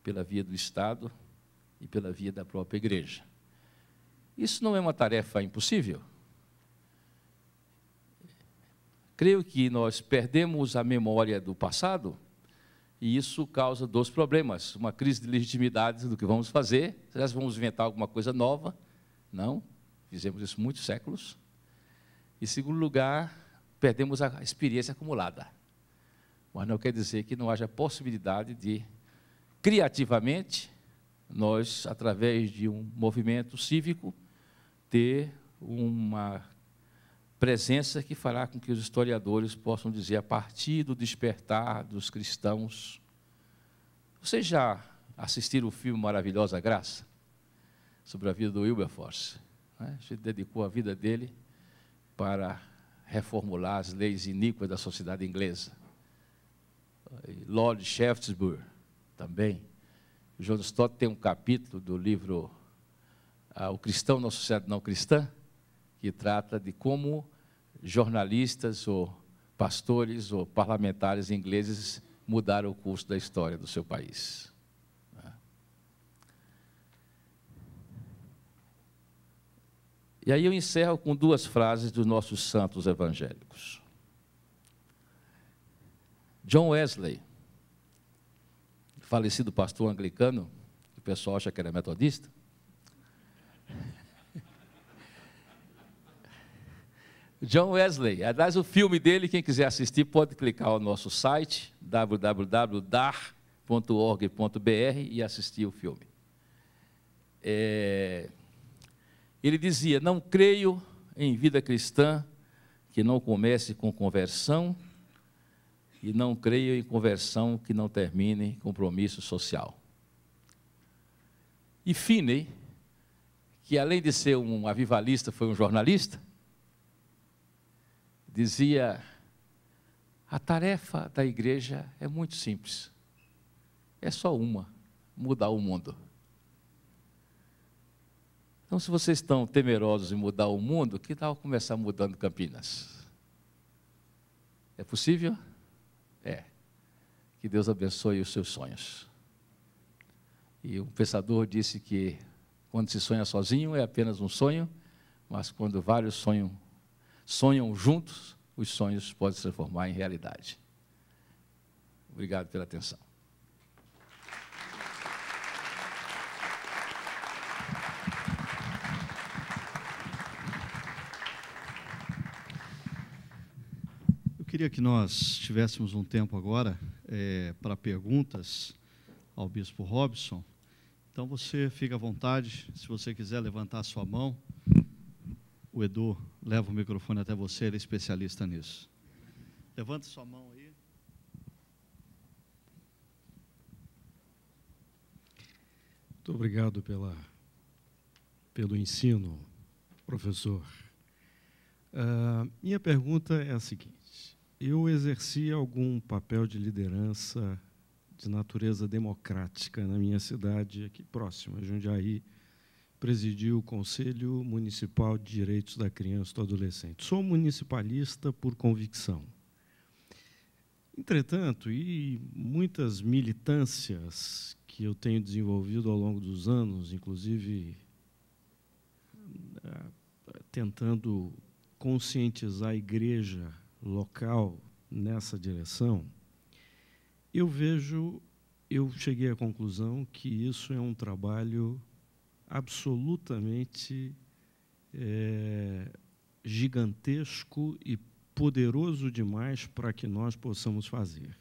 pela via do Estado e pela via da própria igreja. Isso não é uma tarefa impossível. Creio que nós perdemos a memória do passado e isso causa dois problemas: uma crise de legitimidade do que vamos fazer, se nós vamos inventar alguma coisa nova, não, Fizemos isso muitos séculos. Em segundo lugar, perdemos a experiência acumulada. Mas não quer dizer que não haja possibilidade de, criativamente, nós, através de um movimento cívico, ter uma presença que fará com que os historiadores possam dizer, a partir do despertar dos cristãos. Vocês já assistiram o filme Maravilhosa Graça? Sobre a vida do Wilberforce. Né? A gente dedicou a vida dele para reformular as leis iníquas da sociedade inglesa. Lord Shaftesbury também. John Stott tem um capítulo do livro ah, O Cristão na Sociedade Não Cristã, que trata de como jornalistas ou pastores ou parlamentares ingleses mudaram o curso da história do seu país. E aí eu encerro com duas frases dos nossos santos evangélicos. John Wesley, falecido pastor anglicano, o pessoal acha que era é metodista, John Wesley. Aliás, o filme dele, quem quiser assistir, pode clicar no nosso site www.dar.org.br e assistir o filme. É... Ele dizia: Não creio em vida cristã que não comece com conversão, e não creio em conversão que não termine em compromisso social. E Finney, que além de ser um avivalista, foi um jornalista, dizia: a tarefa da igreja é muito simples. É só uma: mudar o mundo. Então, se vocês estão temerosos em mudar o mundo, que tal começar mudando Campinas? É possível? É. Que Deus abençoe os seus sonhos. E um pensador disse que quando se sonha sozinho é apenas um sonho, mas quando vários sonham, sonham juntos, os sonhos podem se transformar em realidade. Obrigado pela atenção. queria que nós tivéssemos um tempo agora é, para perguntas ao Bispo Robson. Então você fica à vontade, se você quiser levantar a sua mão, o Edu leva o microfone até você, ele é especialista nisso. Levanta sua mão aí. Muito obrigado pela, pelo ensino, professor. Uh, minha pergunta é a seguinte eu exerci algum papel de liderança de natureza democrática na minha cidade, aqui próxima, Jundiaí. Presidi o Conselho Municipal de Direitos da Criança e do Adolescente. Sou municipalista por convicção. Entretanto, e muitas militâncias que eu tenho desenvolvido ao longo dos anos, inclusive ah, tentando conscientizar a igreja local nessa direção, eu vejo, eu cheguei à conclusão que isso é um trabalho absolutamente é, gigantesco e poderoso demais para que nós possamos fazer.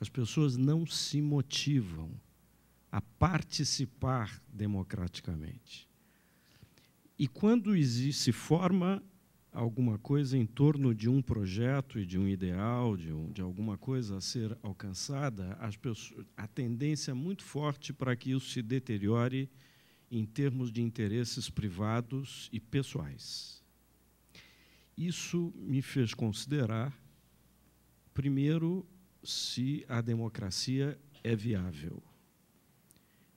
As pessoas não se motivam a participar democraticamente. E quando se forma alguma coisa em torno de um projeto e de um ideal, de, um, de alguma coisa a ser alcançada, pessoas, a tendência é muito forte para que isso se deteriore em termos de interesses privados e pessoais. Isso me fez considerar, primeiro, se a democracia é viável.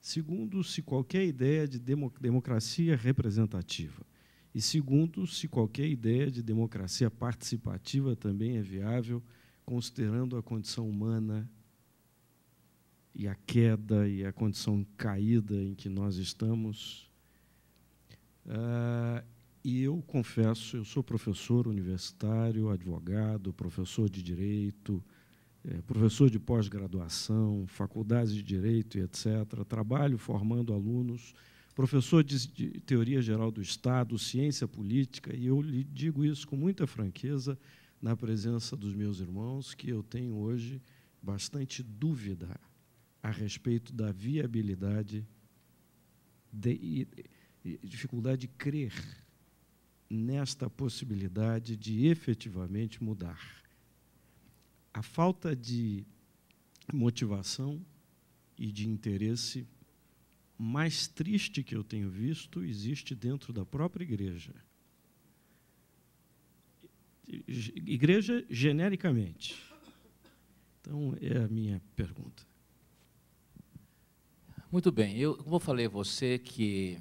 Segundo, se qualquer ideia de democracia representativa. E segundo, se qualquer ideia de democracia participativa também é viável, considerando a condição humana e a queda e a condição caída em que nós estamos. Uh, e eu confesso, eu sou professor universitário, advogado, professor de direito, eh, professor de pós-graduação, faculdades de direito e etc. Trabalho formando alunos professor de, Teoria Geral do Estado, Ciência Política, e eu lhe digo isso com muita franqueza na presença dos meus irmãos, que eu tenho hoje bastante dúvida a respeito da viabilidade de, dificuldade de crer nesta possibilidade de efetivamente mudar. A falta de motivação e de interesse mais triste que eu tenho visto existe dentro da própria igreja. Igreja genericamente. Então, é a minha pergunta. Muito bem. Eu, vou falar falei a você, que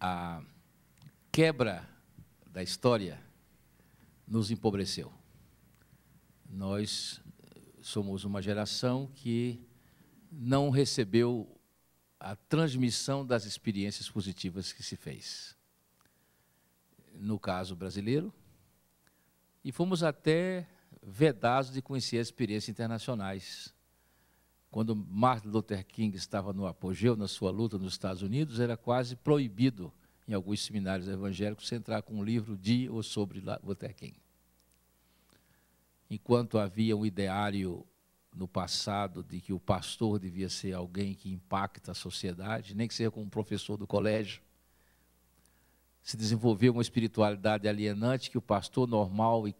a quebra da história nos empobreceu. Nós somos uma geração que não recebeu a transmissão das experiências positivas que se fez. No caso brasileiro, e fomos até vedados de conhecer as experiências internacionais. Quando Martin Luther King estava no apogeu, na sua luta nos Estados Unidos, era quase proibido em alguns seminários evangélicos entrar com um livro de ou sobre Luther King. Enquanto havia um ideário no passado de que o pastor devia ser alguém que impacta a sociedade, nem que seja como um professor do colégio. Se desenvolveu uma espiritualidade alienante que o pastor normal e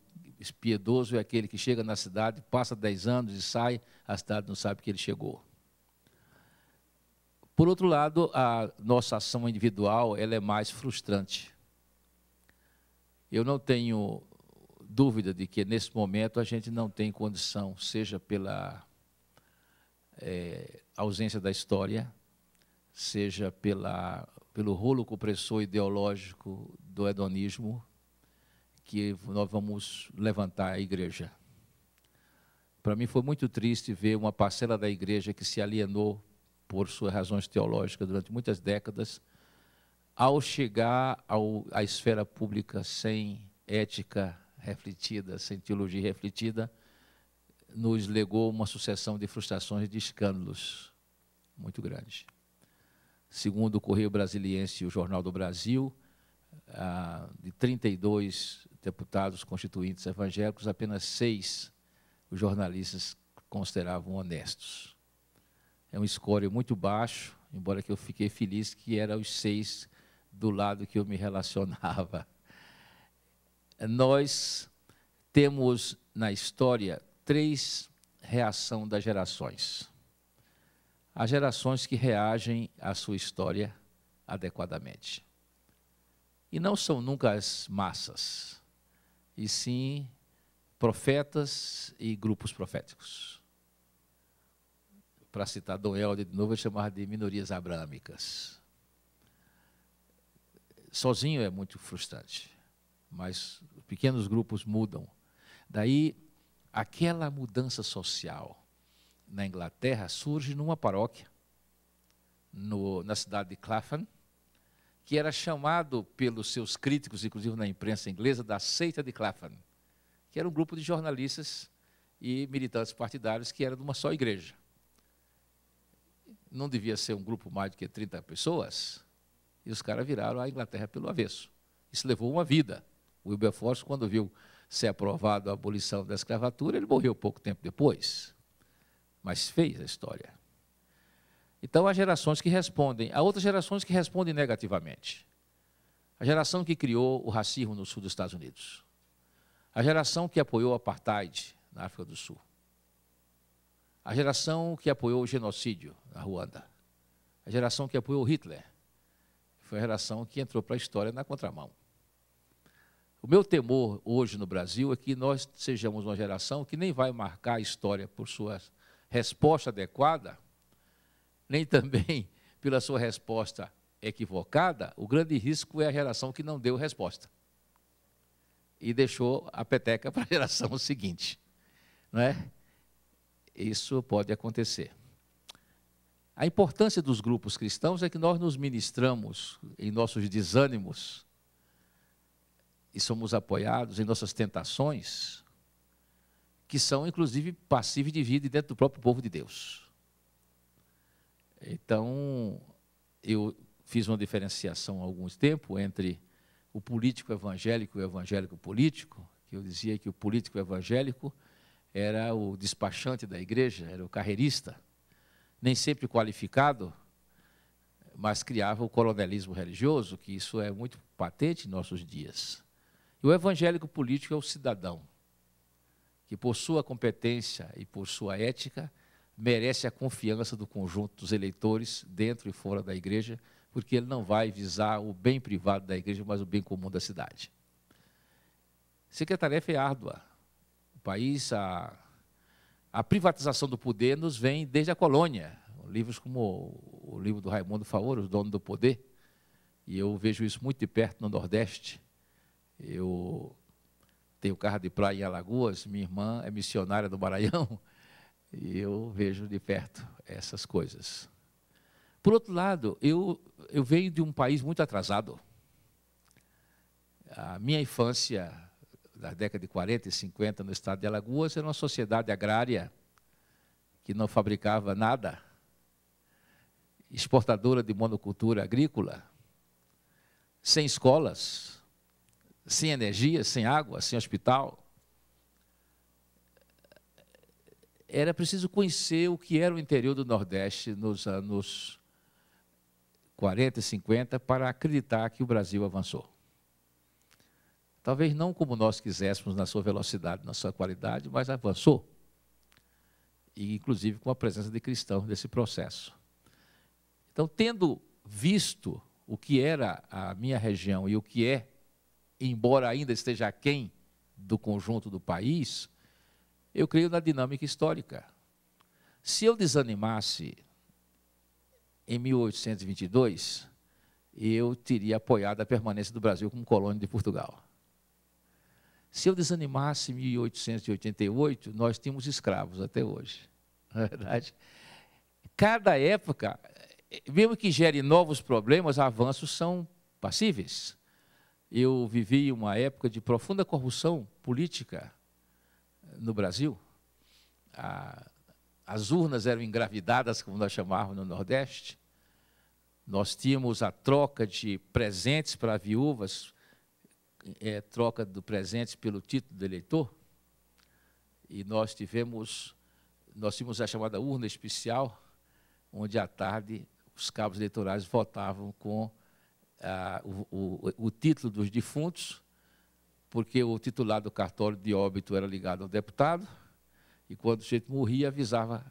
piedoso é aquele que chega na cidade, passa dez anos e sai, a cidade não sabe que ele chegou. Por outro lado, a nossa ação individual ela é mais frustrante. Eu não tenho dúvida de que nesse momento a gente não tem condição, seja pela é, ausência da história, seja pela, pelo rolo compressor ideológico do hedonismo, que nós vamos levantar a igreja. Para mim foi muito triste ver uma parcela da igreja que se alienou por suas razões teológicas durante muitas décadas, ao chegar ao, à esfera pública sem ética refletida, sem teologia refletida, nos legou uma sucessão de frustrações e de escândalos muito grandes. Segundo o Correio Brasiliense e o Jornal do Brasil, de 32 deputados constituintes evangélicos, apenas seis os jornalistas consideravam honestos. É um score muito baixo, embora que eu fiquei feliz que eram os seis do lado que eu me relacionava nós temos na história três reação das gerações. As gerações que reagem à sua história adequadamente. E não são nunca as massas, e sim profetas e grupos proféticos. Para citar Dom Helder de novo, ele chamava de minorias abrâmicas. Sozinho é muito frustrante mas pequenos grupos mudam. Daí, aquela mudança social na Inglaterra surge numa paróquia, no, na cidade de Clapham, que era chamado pelos seus críticos, inclusive na imprensa inglesa, da seita de Clapham, que era um grupo de jornalistas e militantes partidários que era de uma só igreja. Não devia ser um grupo mais do que 30 pessoas, e os caras viraram a Inglaterra pelo avesso. Isso levou uma vida. O Wilberforce, quando viu ser aprovado a abolição da escravatura, ele morreu pouco tempo depois, mas fez a história. Então, há gerações que respondem, há outras gerações que respondem negativamente. A geração que criou o racismo no sul dos Estados Unidos. A geração que apoiou o apartheid na África do Sul. A geração que apoiou o genocídio na Ruanda. A geração que apoiou Hitler. Foi a geração que entrou para a história na contramão. O meu temor hoje no Brasil é que nós sejamos uma geração que nem vai marcar a história por sua resposta adequada, nem também pela sua resposta equivocada. O grande risco é a geração que não deu resposta e deixou a peteca para a geração seguinte. Não é? Isso pode acontecer. A importância dos grupos cristãos é que nós nos ministramos em nossos desânimos e somos apoiados em nossas tentações, que são inclusive passíveis de vida dentro do próprio povo de Deus. Então, eu fiz uma diferenciação há algum tempo entre o político evangélico e o evangélico político, que eu dizia que o político evangélico era o despachante da igreja, era o carreirista, nem sempre qualificado, mas criava o coronelismo religioso, que isso é muito patente em nossos dias. E o evangélico político é o cidadão, que por sua competência e por sua ética, merece a confiança do conjunto dos eleitores, dentro e fora da igreja, porque ele não vai visar o bem privado da igreja, mas o bem comum da cidade. Sei que a tarefa é árdua. O país, a, a privatização do poder nos vem desde a colônia. Livros como o livro do Raimundo Favor, O Dono do Poder, e eu vejo isso muito de perto no Nordeste eu tenho carro de praia em Alagoas, minha irmã é missionária do Maranhão, e eu vejo de perto essas coisas. Por outro lado, eu, eu venho de um país muito atrasado. A minha infância, da década de 40 e 50, no estado de Alagoas, era uma sociedade agrária que não fabricava nada, exportadora de monocultura agrícola, sem escolas, sem energia, sem água, sem hospital. Era preciso conhecer o que era o interior do Nordeste nos anos 40 e 50 para acreditar que o Brasil avançou. Talvez não como nós quiséssemos, na sua velocidade, na sua qualidade, mas avançou. E, inclusive com a presença de cristãos nesse processo. Então, tendo visto o que era a minha região e o que é embora ainda esteja aquém do conjunto do país, eu creio na dinâmica histórica. Se eu desanimasse em 1822, eu teria apoiado a permanência do Brasil como colônia de Portugal. Se eu desanimasse em 1888, nós tínhamos escravos até hoje. Na é verdade, cada época, mesmo que gere novos problemas, avanços são passíveis eu vivi uma época de profunda corrupção política eh, no Brasil. A, as urnas eram engravidadas, como nós chamávamos no Nordeste. Nós tínhamos a troca de presentes para viúvas, é, troca do presente pelo título do eleitor. E nós tivemos, nós tínhamos a chamada urna especial, onde à tarde os cabos eleitorais votavam com ah, o, o, o título dos defuntos, porque o titular do cartório de óbito era ligado ao deputado, e quando o sujeito morria, avisava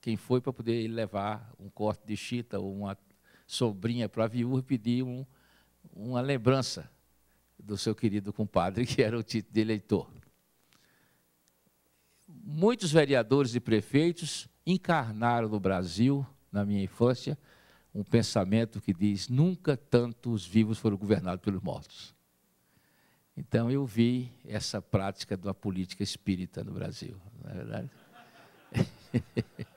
quem foi para poder levar um corte de chita ou uma sobrinha para a viúva e pedir um, uma lembrança do seu querido compadre, que era o título de eleitor. Muitos vereadores e prefeitos encarnaram no Brasil, na minha infância, um pensamento que diz: nunca tanto os vivos foram governados pelos mortos. Então eu vi essa prática da política espírita no Brasil, não é verdade?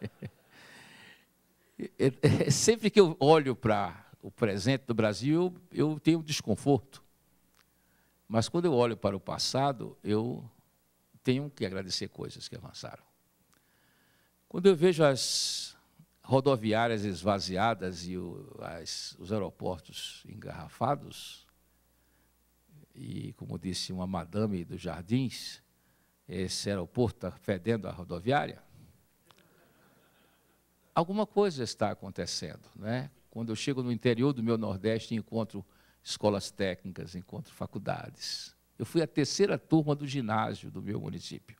É, é, sempre que eu olho para o presente do Brasil, eu, tenho um desconforto. Mas quando eu olho para o passado, eu tenho que agradecer coisas que avançaram. Quando eu vejo as rodoviárias esvaziadas e o, as, os aeroportos engarrafados, e, como disse uma madame dos jardins, esse aeroporto está fedendo a rodoviária. Alguma coisa está acontecendo. Né? Quando eu chego no interior do meu Nordeste, encontro escolas técnicas, encontro faculdades. Eu fui a terceira turma do ginásio do meu município.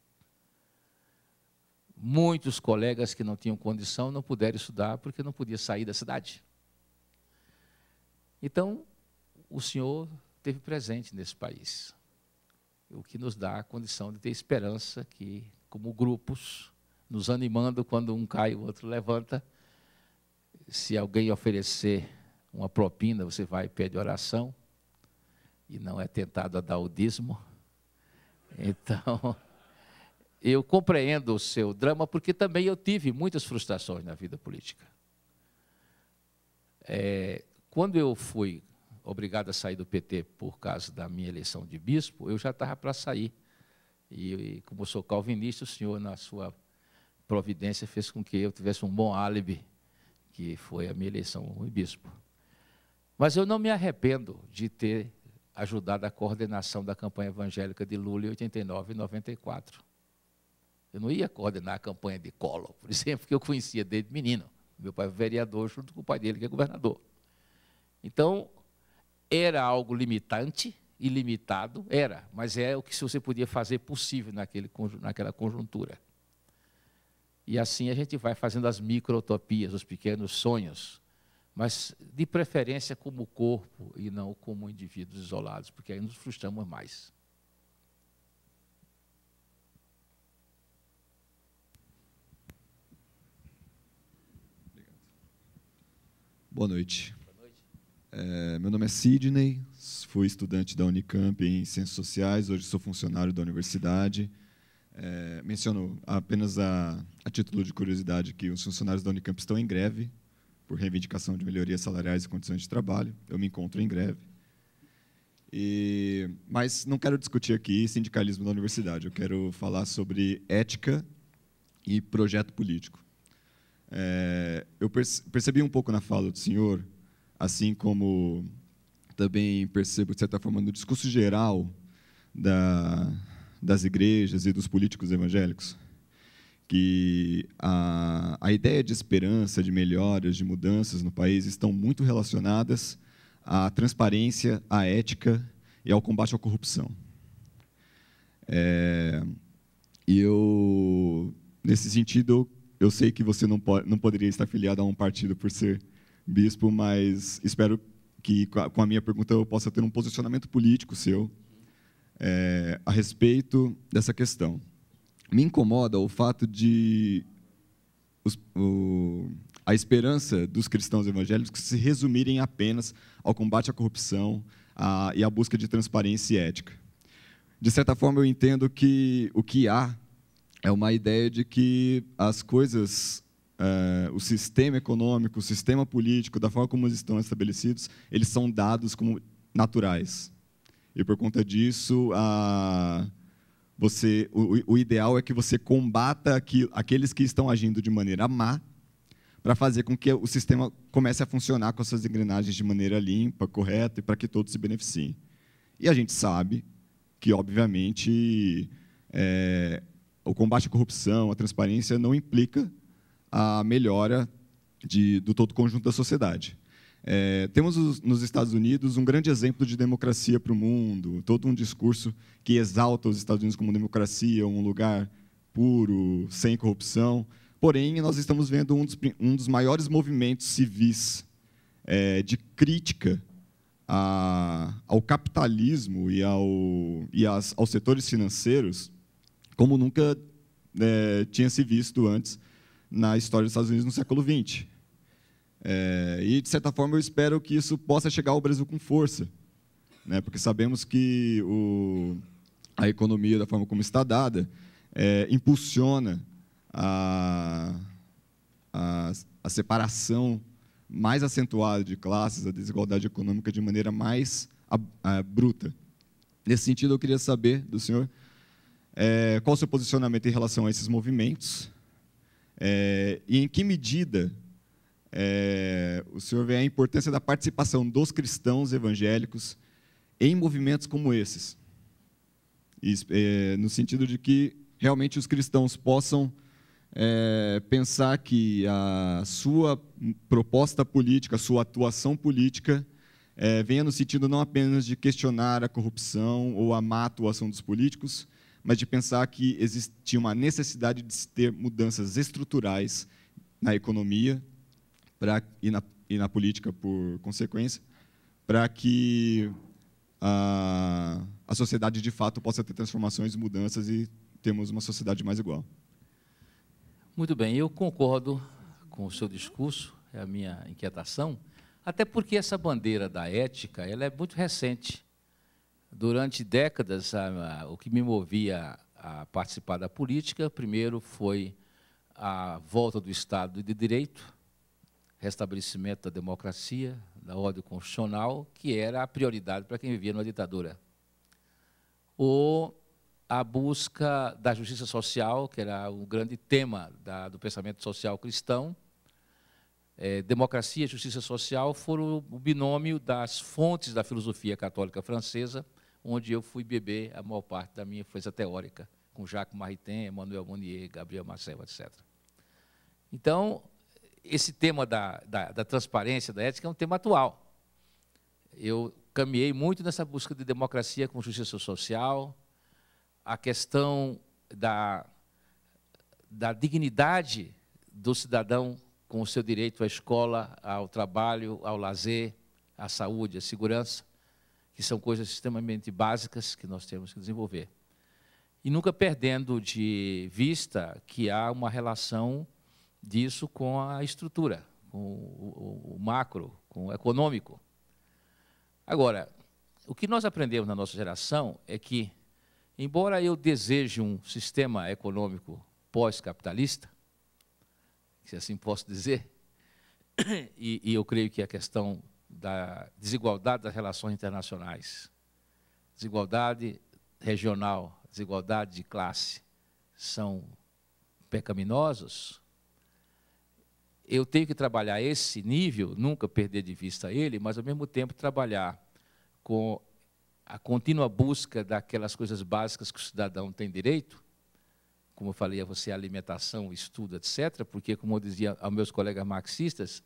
Muitos colegas que não tinham condição não puderam estudar porque não podia sair da cidade. Então, o Senhor teve presente nesse país, o que nos dá a condição de ter esperança que, como grupos, nos animando quando um cai e o outro levanta, se alguém oferecer uma propina, você vai e pede oração, e não é tentado a dar o dízimo. Então. eu compreendo o seu drama, porque também eu tive muitas frustrações na vida política. É, quando eu fui obrigado a sair do PT por causa da minha eleição de bispo, eu já estava para sair. E, como sou calvinista, o senhor, na sua providência, fez com que eu tivesse um bom álibi, que foi a minha eleição como bispo. Mas eu não me arrependo de ter ajudado a coordenação da campanha evangélica de Lula em 89 e 94. Eu não ia coordenar a campanha de Collor, por exemplo, que eu conhecia desde menino. Meu pai é vereador junto com o pai dele, que é governador. Então, era algo limitante, ilimitado, era, mas é o que você podia fazer possível naquele, naquela conjuntura. E assim a gente vai fazendo as microtopias, os pequenos sonhos, mas de preferência como corpo e não como indivíduos isolados, porque aí nos frustramos mais. Boa noite. É, meu nome é Sidney, fui estudante da Unicamp em Ciências Sociais, hoje sou funcionário da universidade. É, menciono apenas a, a título de curiosidade que os funcionários da Unicamp estão em greve por reivindicação de melhorias salariais e condições de trabalho. Eu me encontro em greve. E, mas não quero discutir aqui sindicalismo da universidade, eu quero falar sobre ética e projeto político. É, eu percebi um pouco na fala do senhor, assim como também percebo, de certa forma, no discurso geral da, das igrejas e dos políticos evangélicos, que a, a ideia de esperança, de melhoras, de mudanças no país estão muito relacionadas à transparência, à ética e ao combate à corrupção. É, e eu, nesse sentido, eu sei que você não, pode, não poderia estar filiado a um partido por ser bispo, mas espero que com a minha pergunta eu possa ter um posicionamento político seu é, a respeito dessa questão. Me incomoda o fato de os, o, a esperança dos cristãos evangélicos se resumirem apenas ao combate à corrupção a, e à busca de transparência e ética. De certa forma, eu entendo que o que há é uma ideia de que as coisas, é, o sistema econômico, o sistema político, da forma como eles estão estabelecidos, eles são dados como naturais. E por conta disso, a, você, o, o ideal é que você combata aqui, aqueles que estão agindo de maneira má para fazer com que o sistema comece a funcionar com as suas engrenagens de maneira limpa, correta, e para que todos se beneficiem. E a gente sabe que, obviamente, é, o combate à corrupção, a transparência, não implica a melhora de, do todo conjunto da sociedade. É, temos os, nos Estados Unidos um grande exemplo de democracia para o mundo, todo um discurso que exalta os Estados Unidos como democracia, um lugar puro, sem corrupção. Porém, nós estamos vendo um dos, um dos maiores movimentos civis é, de crítica a, ao capitalismo e, ao, e as, aos setores financeiros como nunca é, tinha se visto antes na história dos Estados Unidos no século XX. É, e, de certa forma, eu espero que isso possa chegar ao Brasil com força, né? porque sabemos que o, a economia, da forma como está dada, é, impulsiona a, a, a, separação mais acentuada de classes, a desigualdade econômica de maneira mais a, é, bruta. Nesse sentido, eu queria saber do senhor é, qual o seu posicionamento em relação a esses movimentos é, e em que medida é, o senhor vê a importância da participação dos cristãos evangélicos em movimentos como esses, e, é, no sentido de que realmente os cristãos possam é, pensar que a sua proposta política, a sua atuação política, é, venha no sentido não apenas de questionar a corrupção ou a má atuação dos políticos, mas de pensar que existia uma necessidade de se ter mudanças estruturais na economia pra, e, na, e na política, por consequência, para que a, a sociedade, de fato, possa ter transformações, mudanças e termos uma sociedade mais igual. Muito bem, eu concordo com o seu discurso, é a minha inquietação, até porque essa bandeira da ética ela é muito recente. Durante décadas, a, a, o que me movia a participar da política, primeiro foi a volta do Estado de Direito, restabelecimento da democracia, da ordem constitucional, que era a prioridade para quem vivia numa ditadura. Ou a busca da justiça social, que era o um grande tema da, do pensamento social cristão. É, democracia e justiça social foram o binômio das fontes da filosofia católica francesa, onde eu fui beber a maior parte da minha infância teórica, com Jacques Maritain, Emmanuel Monnier, Gabriel Marcel, etc. Então, esse tema da, da, da transparência, da ética, é um tema atual. Eu caminhei muito nessa busca de democracia com justiça social, a questão da, da dignidade do cidadão com o seu direito à escola, ao trabalho, ao lazer, à saúde, à segurança que são coisas extremamente básicas que nós temos que desenvolver. E nunca perdendo de vista que há uma relação disso com a estrutura, com o, macro, com o econômico. Agora, o que nós aprendemos na nossa geração é que, embora eu deseje um sistema econômico pós-capitalista, se assim posso dizer, e, e, eu creio que a questão da desigualdade das relações internacionais, desigualdade regional, desigualdade de classe, são pecaminosos, eu tenho que trabalhar esse nível, nunca perder de vista ele, mas ao mesmo tempo trabalhar com a contínua busca daquelas coisas básicas que o cidadão tem direito, como eu falei a você, alimentação, estudo, etc., porque, como eu dizia aos meus colegas marxistas,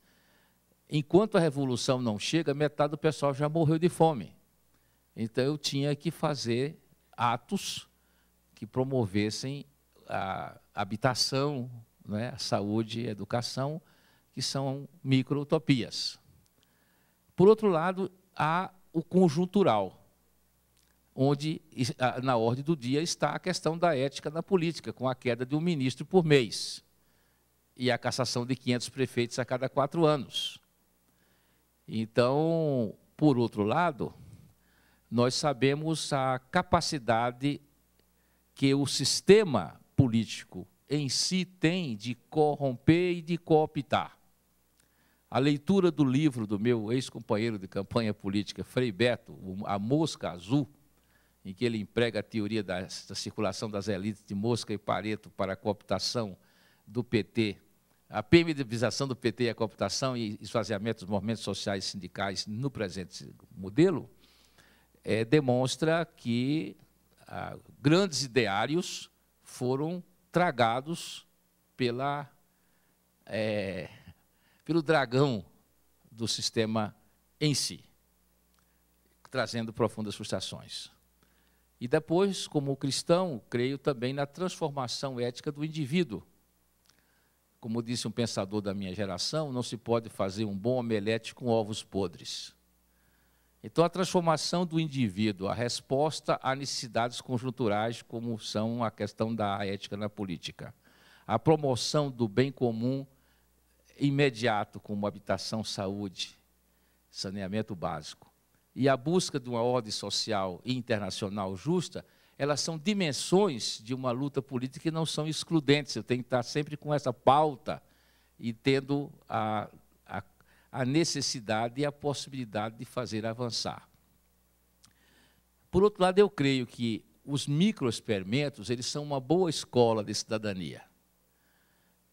enquanto a revolução não chega, metade do pessoal já morreu de fome. Então eu tinha que fazer atos que promovessem a habitação, né, a saúde, a educação, que são micro-utopias. Por outro lado, há o conjuntural, onde na ordem do dia está a questão da ética na política, com a queda de um ministro por mês e a cassação de 500 prefeitos a cada quatro anos. Então, por outro lado, nós sabemos a capacidade que o sistema político em si tem de corromper e de cooptar. A leitura do livro do meu ex-companheiro de campanha política, Frei Beto, A Mosca Azul, em que ele emprega a teoria da, circulação das elites de mosca e pareto para a cooptação do PT a periodização do PT e a computação e esvaziamento dos movimentos sociais e sindicais no presente modelo é, demonstra que ah, grandes ideários foram tragados pela, é, pelo dragão do sistema em si, trazendo profundas frustrações. E depois, como cristão, creio também na transformação ética do indivíduo como disse um pensador da minha geração, não se pode fazer um bom omelete com ovos podres. Então, a transformação do indivíduo, a resposta a necessidades conjunturais, como são a questão da ética na política, a promoção do bem comum imediato, como habitação, saúde, saneamento básico, e a busca de uma ordem social e internacional justa, elas são dimensões de uma luta política que não são excludentes. Eu tenho que estar sempre com essa pauta e tendo a, a, a necessidade e a possibilidade de fazer avançar. Por outro lado, eu creio que os microexperimentos eles são uma boa escola de cidadania.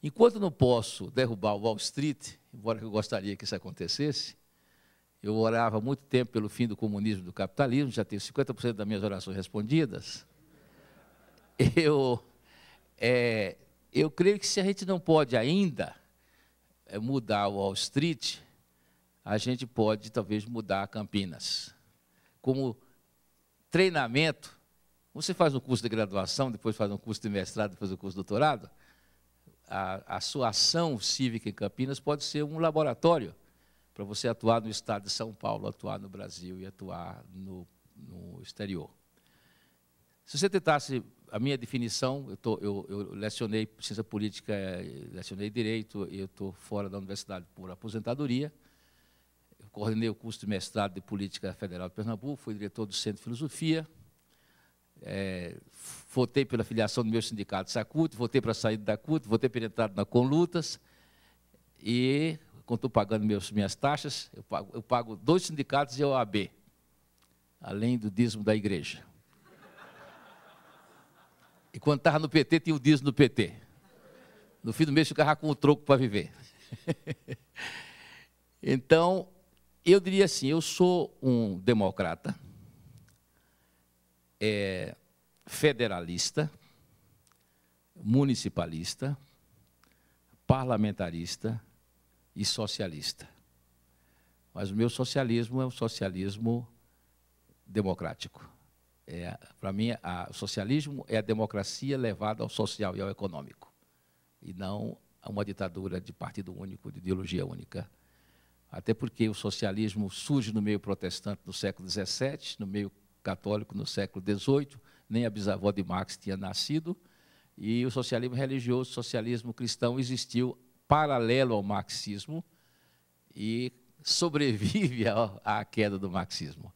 Enquanto não posso derrubar o Wall Street, embora eu gostaria que isso acontecesse, eu orava muito tempo pelo fim do comunismo e do capitalismo, já tenho 50% das minhas orações respondidas. Eu, é, eu creio que se a gente não pode ainda é, mudar o Wall Street, a gente pode talvez mudar Campinas. Como treinamento, você faz um curso de graduação, depois faz um curso de mestrado, depois um curso de doutorado, a, a sua ação cívica em Campinas pode ser um laboratório para você atuar no estado de São Paulo, atuar no Brasil e atuar no, no exterior. Se você tentasse, a minha definição, eu, tô, eu, eu lecionei ciência política, eh, lecionei direito, eu estou fora da universidade por aposentadoria, eu coordenei o curso de mestrado de Política Federal de Pernambuco, fui diretor do Centro de Filosofia, é, votei pela filiação do meu sindicato SACUT, votei para sair da CUT, votei para entrar na Conlutas, e quando estou pagando meus, minhas taxas, eu pago, eu pago dois sindicatos e a OAB, além do dízimo da igreja. E quando estava no PT, tinha o dízimo do PT. No fim do mês, ficava com o troco para viver. então, eu diria assim: eu sou um democrata, é, federalista, municipalista, parlamentarista, e socialista. Mas o meu socialismo é um socialismo democrático. É, Para mim, a, o socialismo é a democracia levada ao social e ao econômico, e não a uma ditadura de partido único, de ideologia única. Até porque o socialismo surge no meio protestante no século XVII, no meio católico no século XVIII, nem a bisavó de Marx tinha nascido, e o socialismo religioso, o socialismo cristão existiu paralelo ao marxismo e sobrevive à queda do marxismo.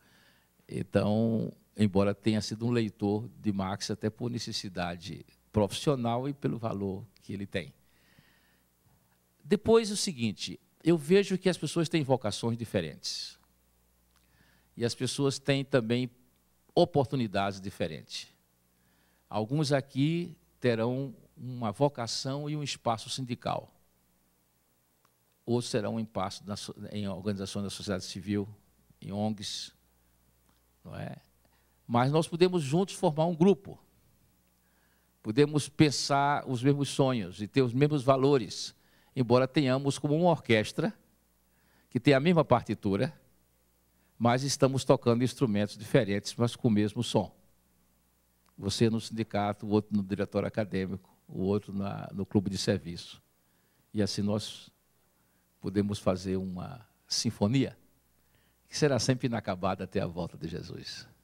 Então, embora tenha sido um leitor de Marx até por necessidade profissional e pelo valor que ele tem. Depois o seguinte, eu vejo que as pessoas têm vocações diferentes. E as pessoas têm também oportunidades diferentes. Alguns aqui terão uma vocação e um espaço sindical ou será um impasse na, em organizações da sociedade civil, em ONGs, não é? Mas nós podemos juntos formar um grupo, podemos pensar os mesmos sonhos e ter os mesmos valores, embora tenhamos como uma orquestra que tem a mesma partitura, mas estamos tocando instrumentos diferentes, mas com o mesmo som. Você no sindicato, o outro no diretório acadêmico, o outro na, no clube de serviço. E assim nós podemos fazer uma sinfonia que será sempre inacabada até a volta de Jesus.